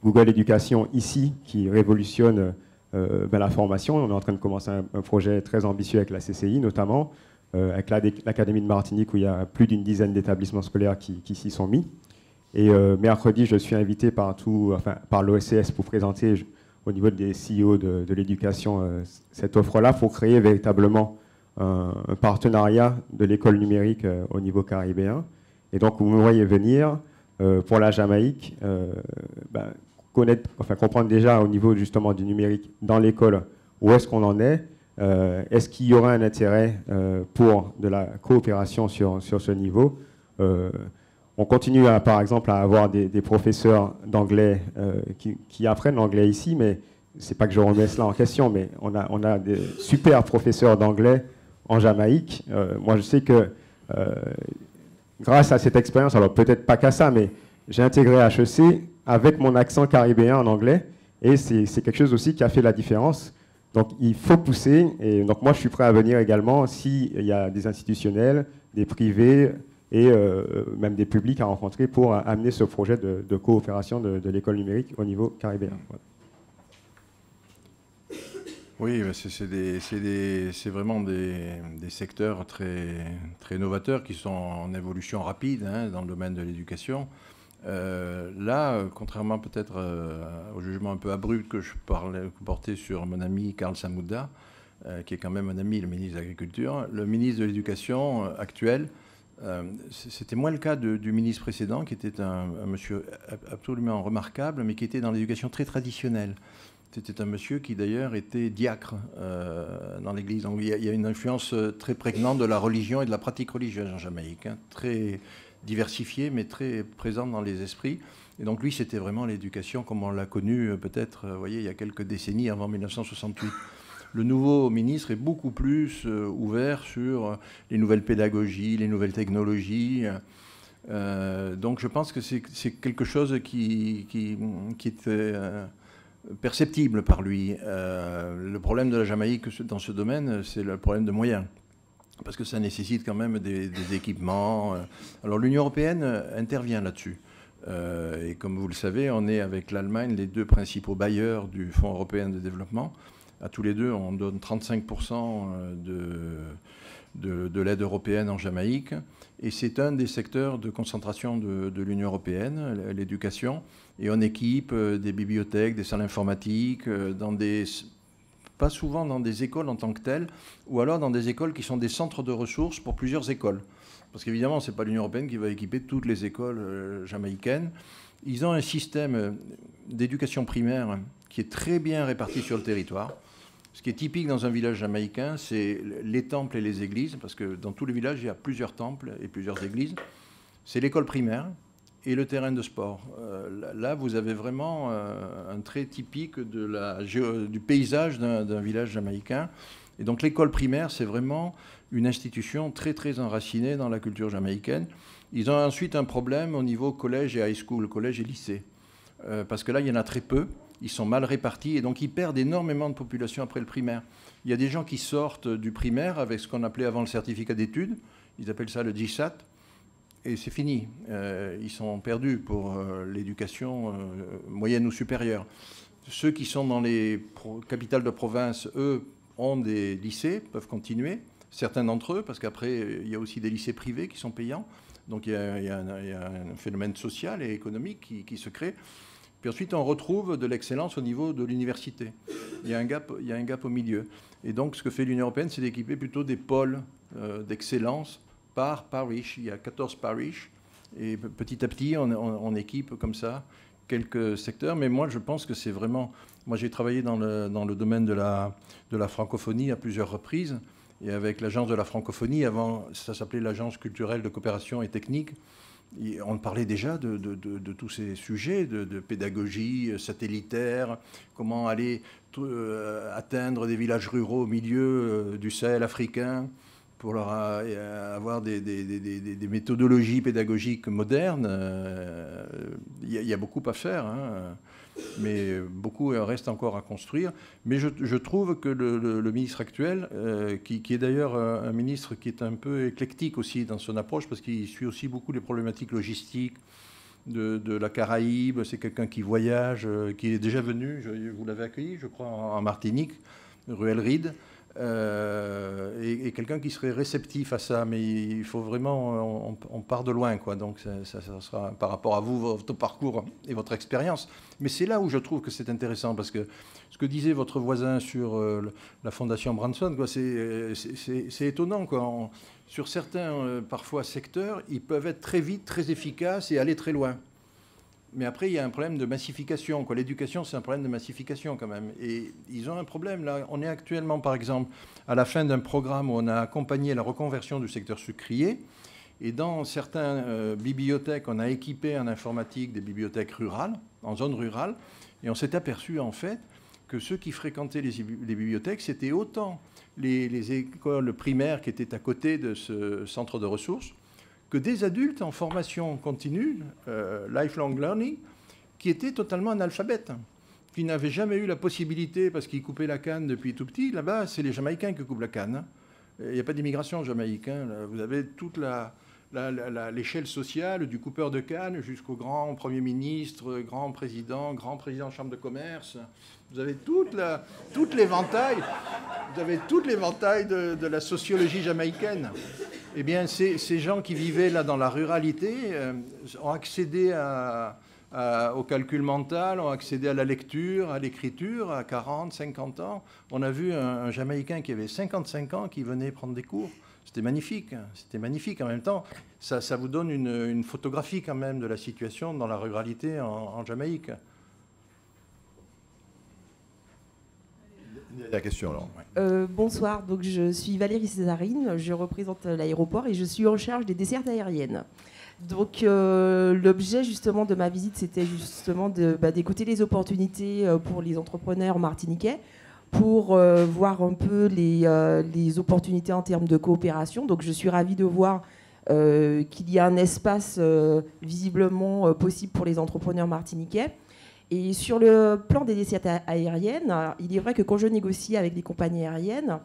Google Éducation ici, qui révolutionne euh, ben, la formation. On est en train de commencer un, projet très ambitieux avec la CCI, notamment avec l'Académie de Martinique, où il y a plus d'une dizaine d'établissements scolaires qui, s'y sont mis. Et mercredi, je suis invité par, tout, par l'OSCS pour présenter au niveau des CEO de, l'éducation euh, cette offre-là. Il faut créer véritablement un, partenariat de l'école numérique euh, au niveau caribéen. Et donc, vous me voyez venir euh, pour la Jamaïque, ben, connaître, enfin, comprendre déjà au niveau justement du numérique dans l'école où est-ce qu'on en est, est-ce qu'il y aura un intérêt pour de la coopération sur, sur ce niveau on continue par exemple à avoir des, professeurs d'anglais euh, qui, apprennent l'anglais ici, mais c'est pas que je remets cela en question, mais on a, des super professeurs d'anglais en Jamaïque. Euh, moi, je sais que euh, grâce à cette expérience, alors peut-être pas qu'à ça, mais j'ai intégré HEC avec mon accent caribéen en anglais, et c'est quelque chose aussi qui a fait la différence. Donc il faut pousser, et donc moi je suis prêt à venir également s'il y a des institutionnels, des privés, et euh, même des publics à rencontrer pour euh, amener ce projet de, coopération de, l'école numérique au niveau caribéen. Oui, c'est vraiment des, secteurs très, très novateurs qui sont en évolution rapide hein, dans le domaine de l'éducation. Euh, là, contrairement peut-être au jugement un peu abrupt que je parlais, portais sur mon ami Karl Samouda, qui est quand même un ami, le ministre de l'Agriculture, le ministre de l'Éducation actuel euh, c'était moins le cas du ministre précédent, qui était un, monsieur absolument remarquable, mais qui était dans l'éducation très traditionnelle. C'était un monsieur qui d'ailleurs était diacre euh, dans l'Église. Donc il y, a, une influence euh, très prégnante de la religion et de la pratique religieuse en Jamaïque, hein. très diversifiée mais très présente dans les esprits. Et donc lui, c'était vraiment l'éducation comme on l'a connue peut-être, voyez, il y a quelques décennies avant 1968 le nouveau ministre est beaucoup plus euh, ouvert sur euh, les nouvelles pédagogies, les nouvelles technologies. Euh, donc je pense que c'est quelque chose qui, est perceptible par lui. le problème de la Jamaïque dans ce domaine, c'est le problème de moyens. Parce que ça nécessite quand même des, des équipements. Alors l'Union européenne intervient là-dessus. et comme vous le savez, on est avec l'Allemagne les deux principaux bailleurs du Fonds européen de développement à tous les deux, on donne 35% euh, de, de, l'aide européenne en Jamaïque. Et c'est un des secteurs de concentration de, l'Union européenne, l'éducation. Et on équipe euh, des bibliothèques, des salles informatiques, euh, dans pas souvent dans des écoles en tant que telles, ou alors dans des écoles qui sont des centres de ressources pour plusieurs écoles. Parce qu'évidemment, ce n'est pas l'Union européenne qui va équiper toutes les écoles jamaïcaines. Ils ont un système d'éducation primaire qui est très bien réparti sur le territoire. Ce qui est typique dans un village jamaïcain, c'est les temples et les églises, parce que dans tous les villages, il y a plusieurs temples et plusieurs églises. C'est l'école primaire et le terrain de sport. Euh, là, vous avez vraiment euh, un trait typique de euh, du paysage d'un village jamaïcain. Et donc l'école primaire, c'est vraiment une institution très très enracinée dans la culture jamaïcaine. Ils ont ensuite un problème au niveau collège et high school, collège et lycée, parce que là, il y en a très peu ils sont mal répartis et donc ils perdent énormément de population après le primaire. Il y a des gens qui sortent du primaire avec ce qu'on appelait avant le certificat d'études, ils appellent ça le GSAT, et c'est fini. Euh, ils sont perdus pour euh, l'éducation euh, moyenne ou supérieure. Ceux qui sont dans les capitales de province, eux, ont des lycées, peuvent continuer, certains d'entre eux, parce qu'après, il y a aussi des lycées privés qui sont payants. Donc il y a, un, phénomène social et économique qui, qui se crée. Puis ensuite, on retrouve de l'excellence au niveau de l'université. Il, y a un gap, il y a un gap au milieu. Et donc, ce que fait l'Union européenne, c'est d'équiper plutôt des pôles euh, d'excellence par parish. Il y a 14 parishes. Et petit à petit, on, équipe comme ça quelques secteurs. Mais moi, je pense que c'est vraiment... Moi, j'ai travaillé dans le, domaine de la, de la francophonie à plusieurs reprises et avec l'agence de la francophonie. Avant, ça s'appelait l'agence culturelle de coopération et technique on parlait déjà de, tous ces sujets de, pédagogie euh, satellitaire, comment aller euh, atteindre des villages ruraux au milieu euh, du Sahel africain pour avoir des, méthodologies pédagogiques modernes. Il y, a beaucoup à faire. Hein mais euh, beaucoup euh, reste encore à construire. Mais je, trouve que le, ministre actuel, euh, qui, est d'ailleurs un ministre qui est un peu éclectique aussi dans son approche, parce qu'il suit aussi beaucoup les problématiques logistiques de, la Caraïbe, c'est quelqu'un qui voyage, qui est déjà venu, je, vous l'avez accueilli, je crois, en, Martinique, Ruel Ride. Euh, et, quelqu'un qui serait réceptif à ça, mais il faut vraiment, on, part de loin, quoi. Donc ça, sera par rapport à vous, votre parcours et votre expérience. Mais c'est là où je trouve que c'est intéressant parce que ce que disait votre voisin sur euh, la fondation Branson, quoi, c'est, euh, c'est, étonnant, quoi. sur certains, parfois secteurs, ils peuvent être très vite, très efficaces et aller très loin. Mais après, il y a un problème de massification. L'éducation, c'est un problème de massification quand même. Et ils ont un problème là. On est actuellement, par exemple, à la fin d'un programme où on a accompagné la reconversion du secteur sucrier. Et dans certaines euh, bibliothèques, on a équipé en informatique des bibliothèques rurales, en zone rurale. Et on s'est aperçu, en fait, que ceux qui fréquentaient les, bibliothèques, c'était autant les écoles primaires qui étaient à côté de ce centre de ressources que des adultes en formation continue, euh, lifelong learning, qui étaient totalement analphabètes, qui n'avaient jamais eu la possibilité, parce qu'ils coupaient la canne depuis tout petit. Là-bas, c'est les Jamaïcains qui coupent la canne. Hein. Il n'y a pas d'immigration jamaïcaine. Hein. Vous avez toute l'échelle sociale du coupeur de canne jusqu'au grand Premier ministre, grand président, grand président de chambre de commerce, vous avez tout l'éventail, vous de, la sociologie jamaïcaine. Eh bien, ces, gens qui vivaient là dans la ruralité euh, ont accédé au calcul mental, ont accédé à la lecture, à l'écriture à 40, 50 ans. On a vu un, Jamaïcain qui avait 55 ans qui venait prendre des cours. C'était magnifique, hein. c'était magnifique. En même temps, ça, vous donne une, photographie quand même de la situation dans la ruralité en Jamaïque. La question euh, bonsoir, donc je suis Valérie Césarine, je représente l'aéroport et je suis en charge des dessertes aériennes. Donc euh, l'objet justement de ma visite, c'était justement bah, d'écouter les opportunités euh, pour les entrepreneurs martiniquais, pour voir un peu les, les, opportunités en termes de coopération. Donc je suis ravie de voir qu'il y a un espace visiblement possible pour les entrepreneurs martiniquais. Et sur le plan des dessertes aériennes, il est vrai que quand je négocie avec les compagnies aériennes,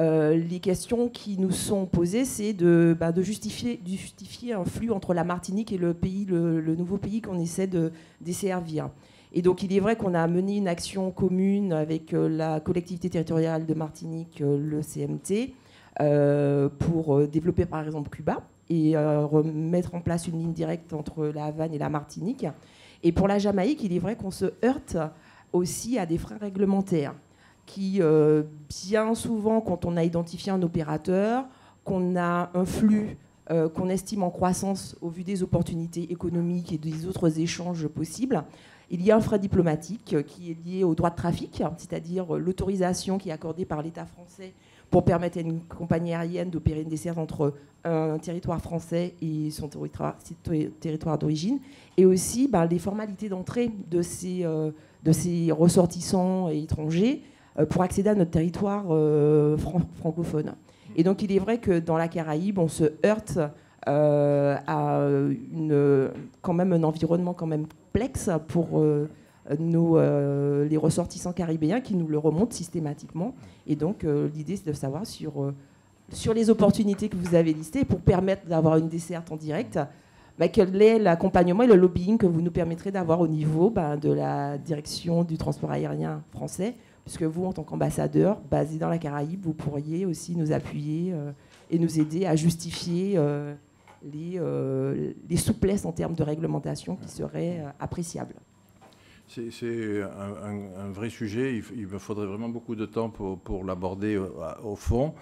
euh, les questions qui nous sont posées, c'est de, bah, justifier, un flux entre la Martinique et le, nouveau pays qu'on essaie de desservir. Et donc, il est vrai qu'on a mené une action commune avec euh, la collectivité territoriale de Martinique, euh, le CMT, pour développer par exemple Cuba et remettre en place une ligne directe entre la Havane et la Martinique. Et pour la Jamaïque, il est vrai qu'on se heurte aussi à des freins réglementaires qui, euh, bien souvent, quand on a identifié un opérateur, qu'on a un flux euh, qu'on estime en croissance au vu des opportunités économiques et des autres échanges possibles, il y a un frais diplomatique qui est lié au droit de trafic, c'est-à-dire l'autorisation qui est accordée par l'État français pour permettre à une compagnie aérienne d'opérer une desserte entre un territoire français et son territoire, territoire d'origine, et aussi ben, les formalités d'entrée de, ces, euh, de ces ressortissants et étrangers euh, pour accéder à notre territoire euh, francophone. Mm. Et donc il est vrai que dans la Caraïbe, on se heurte à une, quand même un environnement quand même complexe pour euh, les ressortissants caribéens qui nous le remontent systématiquement. Et donc, euh, l'idée, c'est de savoir euh, sur, les opportunités que vous avez listées pour permettre d'avoir une desserte en direct, bah, quel est l'accompagnement et le lobbying que vous nous permettrez d'avoir au niveau bah, de la direction du transport aérien français, puisque vous, en tant qu'ambassadeur basé dans la Caraïbe, vous pourriez aussi nous appuyer et nous aider à justifier. les, souplesses en termes de réglementation qui seraient appréciables. C'est un, vrai sujet. Il, me faudrait vraiment beaucoup de temps pour, l'aborder euh, au, fond.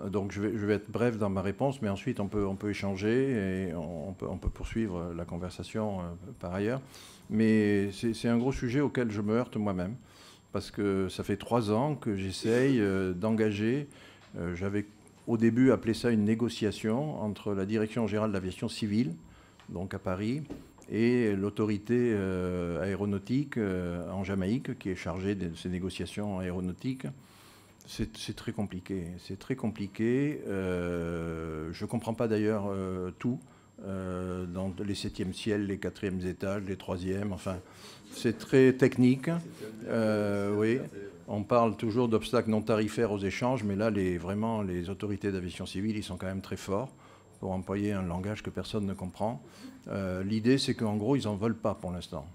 Euh, donc je vais, être bref dans ma réponse, mais ensuite on peut, on peut échanger et on, peut, on peut, poursuivre euh, la conversation par ailleurs. Mais c'est un gros sujet auquel je me heurte moi-même, parce que ça fait trois ans que j'essaye d'engager. J'avais au début appelé ça une négociation entre la Direction générale de l'aviation civile, donc à Paris, et l'autorité euh, aéronautique euh, en Jamaïque qui est chargée de ces négociations aéronautiques. C'est très compliqué. C'est très compliqué. Euh, je ne comprends pas d'ailleurs tout. dans les septièmes ciels, les quatrièmes étages, les troisièmes, enfin, c'est très technique. oui, on parle toujours d'obstacles non tarifaires aux échanges, mais là, les, vraiment, les autorités d'aviation civile, ils sont quand même très forts pour employer un langage que personne ne comprend. Euh, l'idée, c'est qu'en gros, ils n'en veulent pas pour l'instant.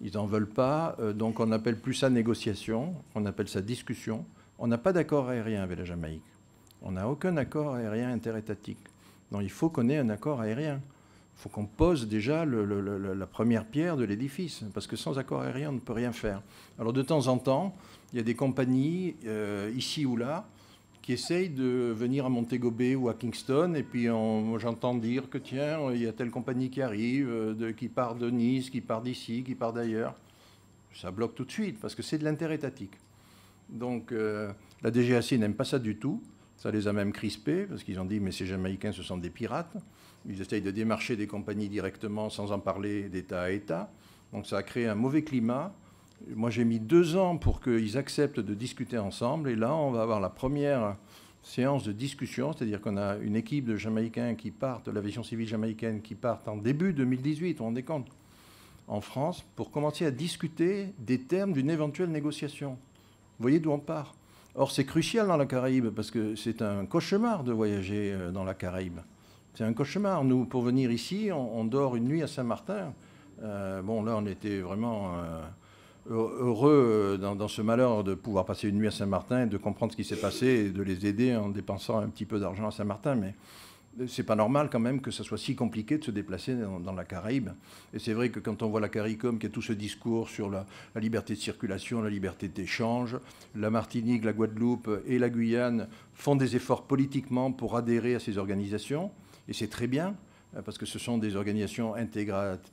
Ils n'en veulent pas, euh, donc on n'appelle plus ça négociation, on appelle ça discussion. On n'a pas d'accord aérien avec la Jamaïque. On n'a aucun accord aérien interétatique. Donc il faut qu'on ait un accord aérien. Il faut qu'on pose déjà la première pierre de l'édifice, parce que sans accord aérien, on ne peut rien faire. Alors de temps en temps, il y a des compagnies, euh, ici ou là, qui essayent de venir à Montego Bay ou à Kingston. Et puis j'entends dire que tiens, il y a telle compagnie qui arrive, euh, qui part de Nice, qui part d'ici, qui part d'ailleurs. Ça bloque tout de suite parce que c'est de l'intérêt étatique. Donc euh, la DGAC n'aime pas ça du tout. Ça les a même crispés parce qu'ils ont dit mais ces Jamaïcains, ce sont des pirates. Ils essayent de démarcher des compagnies directement sans en parler d'État à État. Donc ça a créé un mauvais climat moi, j'ai mis deux ans pour qu'ils acceptent de discuter ensemble. Et là, on va avoir la première séance de discussion, c'est-à-dire qu'on a une équipe de Jamaïcains qui partent, de l'aviation civile jamaïcaine qui partent en début 2018, on en décompte, en France, pour commencer à discuter des termes d'une éventuelle négociation. Vous voyez d'où on part. Or, c'est crucial dans la Caraïbe, parce que c'est un cauchemar de voyager euh, dans la Caraïbe. C'est un cauchemar. Nous, pour venir ici, on, dort une nuit à Saint-Martin. Euh, bon, là, on était vraiment... Euh, heureux dans, ce malheur de pouvoir passer une nuit à Saint-Martin et de comprendre ce qui s'est passé et de les aider en dépensant un petit peu d'argent à Saint-Martin. Mais c'est pas normal quand même que ça soit si compliqué de se déplacer dans, la Caraïbe. Et c'est vrai que quand on voit la CARICOM, qui est tout ce discours sur la, liberté de circulation, la liberté d'échange, la Martinique, la Guadeloupe et la Guyane font des efforts politiquement pour adhérer à ces organisations, et c'est très bien, euh, parce que ce sont des organisations intégrates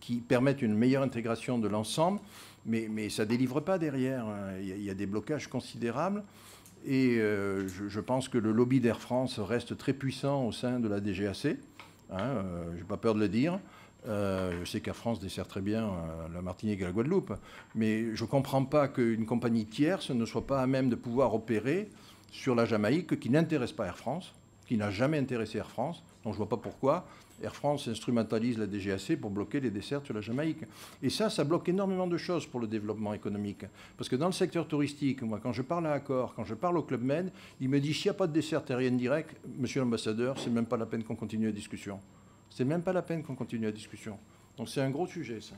qui permettent une meilleure intégration de l'ensemble mais, ça ne délivre pas derrière. Hein. Il y, a, des blocages considérables. Et euh, je, pense que le lobby d'Air France reste très puissant au sein de la DGAC. Hein, euh, je n'ai pas peur de le dire. Euh, je sais qu'Air France dessert très bien euh, la Martinique et la Guadeloupe. Mais je ne comprends pas qu'une compagnie tierce ne soit pas à même de pouvoir opérer sur la Jamaïque qui n'intéresse pas Air France, qui n'a jamais intéressé Air France. Donc je ne vois pas pourquoi Air France instrumentalise la DGAC pour bloquer les dessertes sur la Jamaïque. Et ça, ça bloque énormément de choses pour le développement économique. Parce que dans le secteur touristique, moi, quand je parle à Accor, quand je parle au Club Med, il me dit s'il n'y a pas de dessert aérien direct, monsieur l'ambassadeur, c'est même pas la peine qu'on continue la discussion. C'est même pas la peine qu'on continue la discussion. Donc c'est un gros sujet, ça.